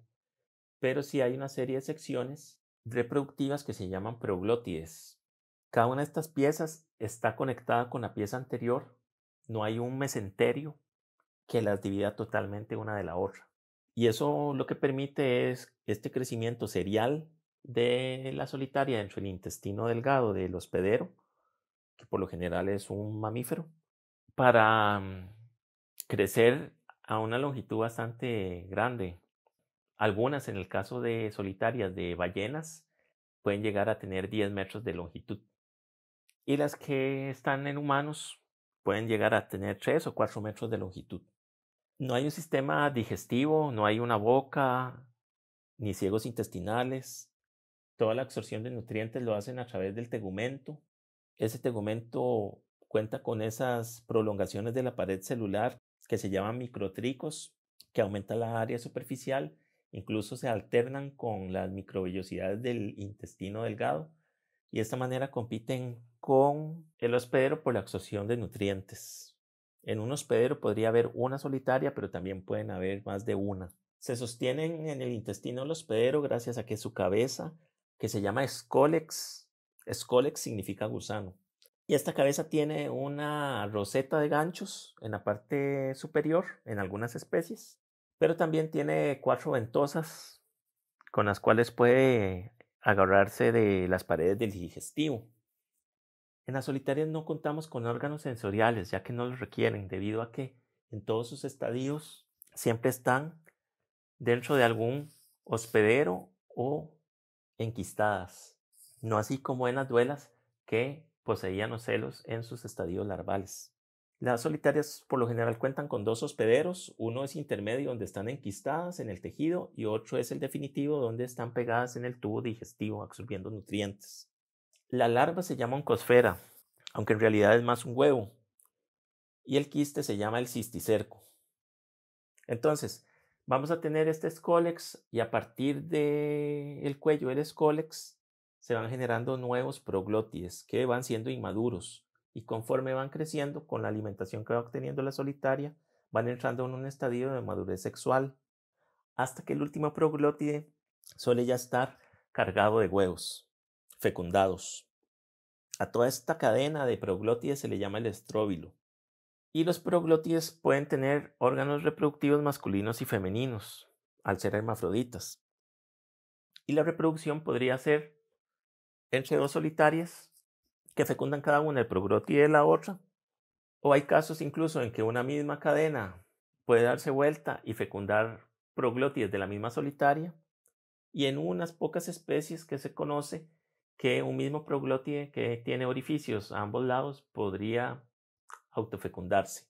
pero sí hay una serie de secciones reproductivas que se llaman proglótides. Cada una de estas piezas está conectada con la pieza anterior, no hay un mesenterio que las divida totalmente una de la otra. Y eso lo que permite es este crecimiento serial de la solitaria dentro del intestino delgado del hospedero, que por lo general es un mamífero, para mm, crecer a una longitud bastante grande. Algunas, en el caso de solitarias de ballenas, pueden llegar a tener 10 metros de longitud. Y las que están en humanos pueden llegar a tener 3 o 4 metros de longitud. No hay un sistema digestivo, no hay una boca, ni ciegos intestinales. Toda la absorción de nutrientes lo hacen a través del tegumento. Ese tegumento cuenta con esas prolongaciones de la pared celular que se llaman microtricos, que aumenta la área superficial, incluso se alternan con las microvellosidades del intestino delgado y de esta manera compiten con el hospedero por la absorción de nutrientes. En un hospedero podría haber una solitaria, pero también pueden haber más de una. Se sostienen en el intestino del hospedero gracias a que su cabeza, que se llama escólex, escólex significa gusano, y esta cabeza tiene una roseta de ganchos en la parte superior, en algunas especies, pero también tiene cuatro ventosas con las cuales puede agarrarse de las paredes del digestivo. En las solitarias no contamos con órganos sensoriales, ya que no los requieren, debido a que en todos sus estadios siempre están dentro de algún hospedero o enquistadas. No así como en las duelas, que poseían ocelos en sus estadios larvales. Las solitarias por lo general cuentan con dos hospederos, uno es intermedio donde están enquistadas en el tejido y otro es el definitivo donde están pegadas en el tubo digestivo absorbiendo nutrientes. La larva se llama oncosfera, aunque en realidad es más un huevo, y el quiste se llama el cisticerco. Entonces, vamos a tener este escólex y a partir del el cuello del escólex se van generando nuevos proglótides que van siendo inmaduros y conforme van creciendo con la alimentación que va obteniendo la solitaria, van entrando en un estadio de madurez sexual, hasta que el último proglótide suele ya estar cargado de huevos fecundados. A toda esta cadena de proglótides se le llama el estróbilo. Y los proglótides pueden tener órganos reproductivos masculinos y femeninos, al ser hermafroditas. Y la reproducción podría ser entre dos solitarias que fecundan cada una el proglótide de la otra. O hay casos incluso en que una misma cadena puede darse vuelta y fecundar proglotides de la misma solitaria. Y en unas pocas especies que se conoce que un mismo proglotide que tiene orificios a ambos lados podría autofecundarse.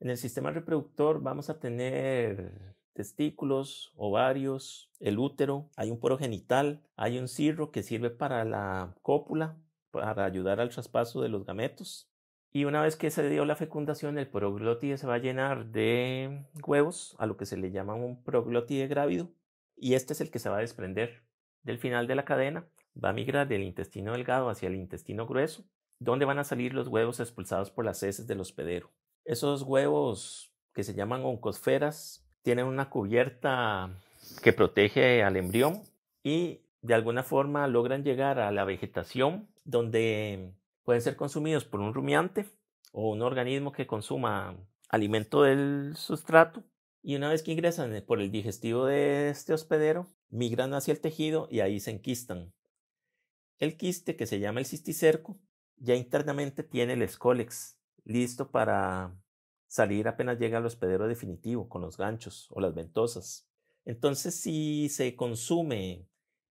En el sistema reproductor vamos a tener testículos, ovarios, el útero, hay un poro genital, hay un cirro que sirve para la cópula, para ayudar al traspaso de los gametos. Y una vez que se dio la fecundación, el proglótide se va a llenar de huevos, a lo que se le llama un proglótide grávido, y este es el que se va a desprender del final de la cadena, va a migrar del intestino delgado hacia el intestino grueso, donde van a salir los huevos expulsados por las heces del hospedero. Esos huevos que se llaman oncosferas tienen una cubierta que protege al embrión y de alguna forma logran llegar a la vegetación donde pueden ser consumidos por un rumiante o un organismo que consuma alimento del sustrato y una vez que ingresan por el digestivo de este hospedero, migran hacia el tejido y ahí se enquistan. El quiste, que se llama el cisticerco, ya internamente tiene el escólex, listo para salir apenas llega al hospedero definitivo con los ganchos o las ventosas. Entonces, si se consume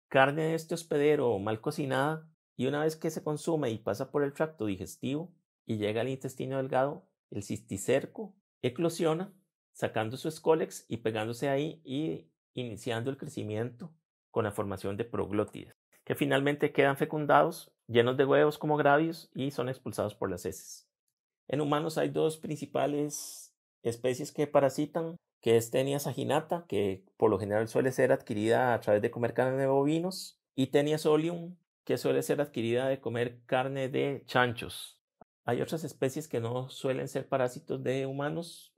carne de este hospedero mal cocinada y una vez que se consume y pasa por el tracto digestivo y llega al intestino delgado, el cisticerco eclosiona sacando su escólex y pegándose ahí y iniciando el crecimiento con la formación de proglótides, que finalmente quedan fecundados, llenos de huevos como gravios y son expulsados por las heces. En humanos hay dos principales especies que parasitan, que es Tenia saginata, que por lo general suele ser adquirida a través de comer carne de bovinos, y Tenia solium, que suele ser adquirida de comer carne de chanchos. Hay otras especies que no suelen ser parásitos de humanos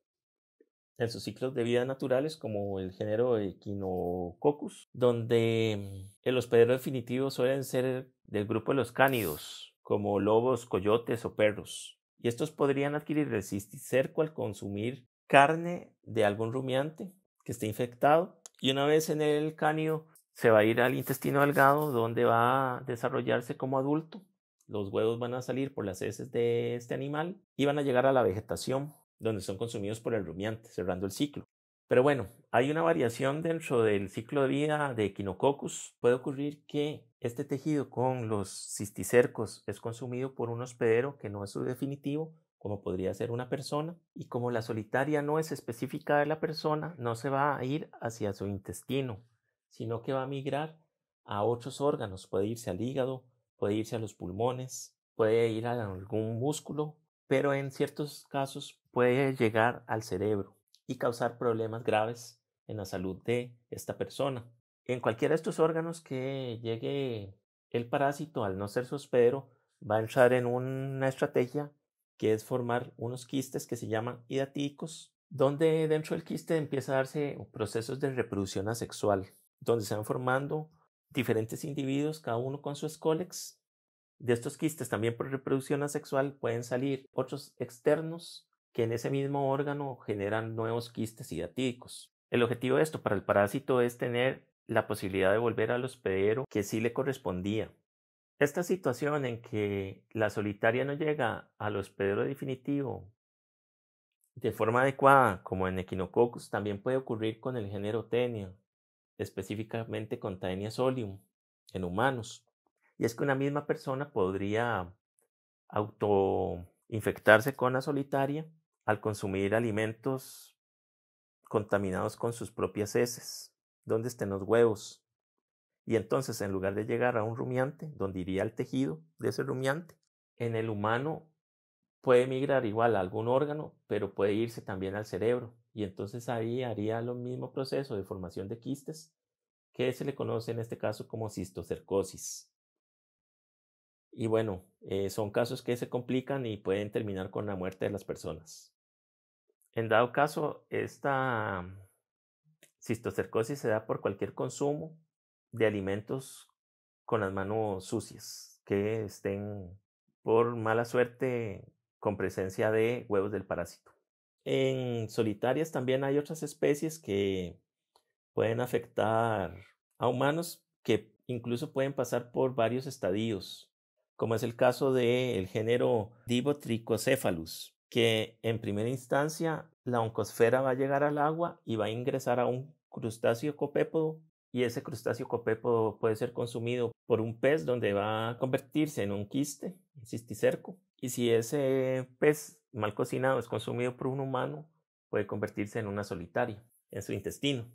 en sus ciclos de vida naturales, como el género Equinococcus, donde mm, el hospedero definitivo suelen ser del grupo de los cánidos, como lobos, coyotes o perros y estos podrían adquirir resistencia al consumir carne de algún rumiante que esté infectado y una vez en el cánido se va a ir al intestino delgado donde va a desarrollarse como adulto. Los huevos van a salir por las heces de este animal y van a llegar a la vegetación donde son consumidos por el rumiante, cerrando el ciclo. Pero bueno, hay una variación dentro del ciclo de vida de Equinococcus. Puede ocurrir que este tejido con los cisticercos es consumido por un hospedero que no es su definitivo, como podría ser una persona, y como la solitaria no es específica de la persona, no se va a ir hacia su intestino, sino que va a migrar a otros órganos, puede irse al hígado, puede irse a los pulmones, puede ir a algún músculo, pero en ciertos casos puede llegar al cerebro y causar problemas graves en la salud de esta persona. En cualquiera de estos órganos que llegue el parásito, al no ser su va a entrar en una estrategia que es formar unos quistes que se llaman hidatíicos, donde dentro del quiste empieza a darse procesos de reproducción asexual, donde se van formando diferentes individuos, cada uno con su escólex. De estos quistes también por reproducción asexual pueden salir otros externos que en ese mismo órgano generan nuevos quistes hidatíicos. El objetivo de esto para el parásito es tener la posibilidad de volver al hospedero que sí le correspondía. Esta situación en que la solitaria no llega al hospedero definitivo de forma adecuada, como en Equinococcus, también puede ocurrir con el género Tenia, específicamente con tenia solium, en humanos. Y es que una misma persona podría autoinfectarse con la solitaria al consumir alimentos contaminados con sus propias heces donde estén los huevos. Y entonces, en lugar de llegar a un rumiante, donde iría el tejido de ese rumiante, en el humano puede migrar igual a algún órgano, pero puede irse también al cerebro. Y entonces ahí haría lo mismo proceso de formación de quistes, que se le conoce en este caso como cistocercosis. Y bueno, eh, son casos que se complican y pueden terminar con la muerte de las personas. En dado caso, esta Cistocercosis se da por cualquier consumo de alimentos con las manos sucias, que estén por mala suerte con presencia de huevos del parásito. En solitarias también hay otras especies que pueden afectar a humanos que incluso pueden pasar por varios estadios, como es el caso del género Dibotricocephalus, que en primera instancia la oncosfera va a llegar al agua y va a ingresar a un crustáceo copépodo y ese crustáceo copépodo puede ser consumido por un pez donde va a convertirse en un quiste, un cisticerco. Y si ese pez mal cocinado es consumido por un humano, puede convertirse en una solitaria, en su intestino.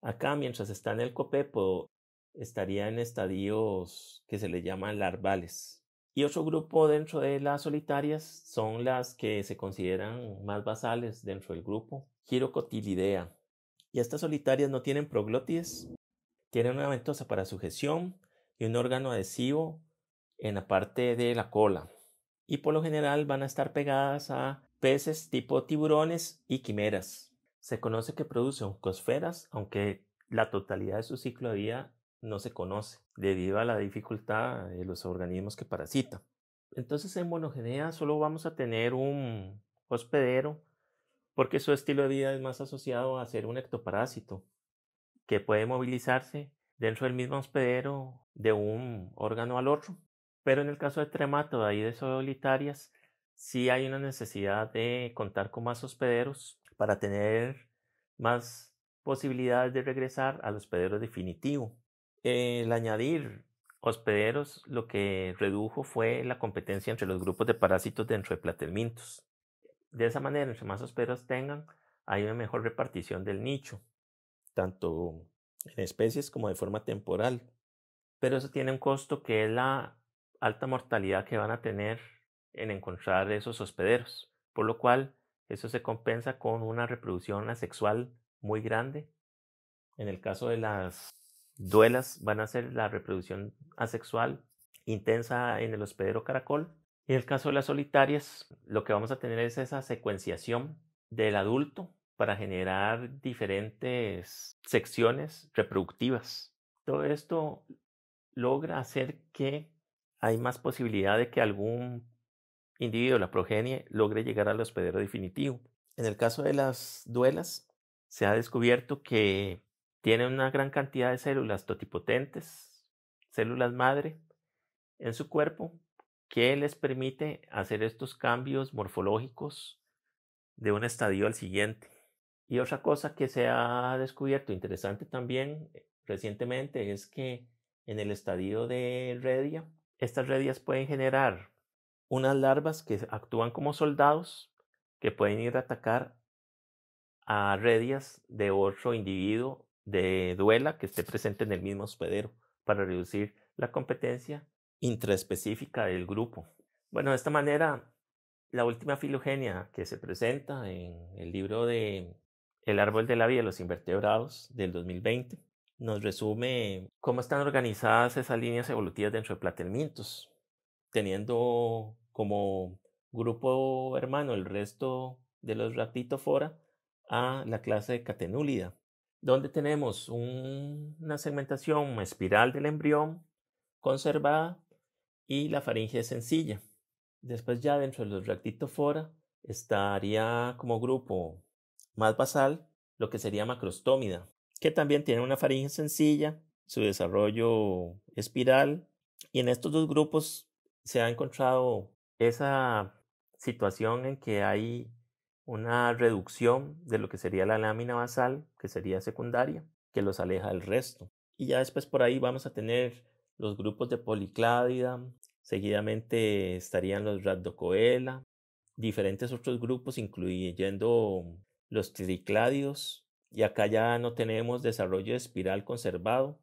Acá, mientras está en el copépodo, estaría en estadios que se le llaman larvales. Y otro grupo dentro de las solitarias son las que se consideran más basales dentro del grupo, Girocotilidea. Y estas solitarias no tienen proglotis, tienen una ventosa para sujeción y un órgano adhesivo en la parte de la cola. Y por lo general van a estar pegadas a peces tipo tiburones y quimeras. Se conoce que producen cosferas, aunque la totalidad de su ciclo de vida no se conoce debido a la dificultad de los organismos que parasitan. Entonces en monogenea solo vamos a tener un hospedero porque su estilo de vida es más asociado a ser un ectoparásito que puede movilizarse dentro del mismo hospedero de un órgano al otro. Pero en el caso de trematoda y de solitarias, sí hay una necesidad de contar con más hospederos para tener más posibilidades de regresar al hospedero definitivo. El añadir hospederos lo que redujo fue la competencia entre los grupos de parásitos dentro de platelmintos. De esa manera, entre más hospederos tengan, hay una mejor repartición del nicho, tanto en especies como de forma temporal. Pero eso tiene un costo que es la alta mortalidad que van a tener en encontrar esos hospederos, por lo cual eso se compensa con una reproducción asexual muy grande. En el caso de las duelas van a ser la reproducción asexual intensa en el hospedero caracol. en el caso de las solitarias, lo que vamos a tener es esa secuenciación del adulto para generar diferentes secciones reproductivas. Todo esto logra hacer que hay más posibilidad de que algún individuo, la progenie, logre llegar al hospedero definitivo. En el caso de las duelas, se ha descubierto que tiene una gran cantidad de células totipotentes, células madre, en su cuerpo que les permite hacer estos cambios morfológicos de un estadio al siguiente. Y otra cosa que se ha descubierto interesante también eh, recientemente es que en el estadio de redia, estas redias pueden generar unas larvas que actúan como soldados que pueden ir a atacar a redias de otro individuo de duela que esté presente en el mismo hospedero para reducir la competencia intraspecífica del grupo. Bueno, de esta manera, la última filogenia que se presenta en el libro de El árbol de la vida de los invertebrados del 2020 nos resume cómo están organizadas esas líneas evolutivas dentro de Platelmintos, teniendo como grupo hermano el resto de los ratitofora a la clase de Catenulida, donde tenemos una segmentación espiral del embrión conservada y la faringe sencilla. Después ya dentro de los reactitofora estaría como grupo más basal lo que sería macrostómida, que también tiene una faringe sencilla, su desarrollo espiral, y en estos dos grupos se ha encontrado esa situación en que hay una reducción de lo que sería la lámina basal, que sería secundaria, que los aleja del resto. Y ya después por ahí vamos a tener los grupos de policládida, seguidamente estarían los radocoela, diferentes otros grupos incluyendo los tricládidos, y acá ya no tenemos desarrollo espiral conservado.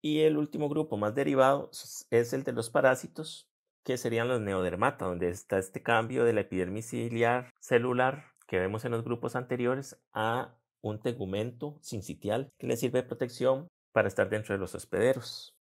Y el último grupo más derivado es el de los parásitos, que serían los neodermata, donde está este cambio de la epidermis ciliar celular que vemos en los grupos anteriores a un tegumento sin sitial que le sirve de protección para estar dentro de los hospederos.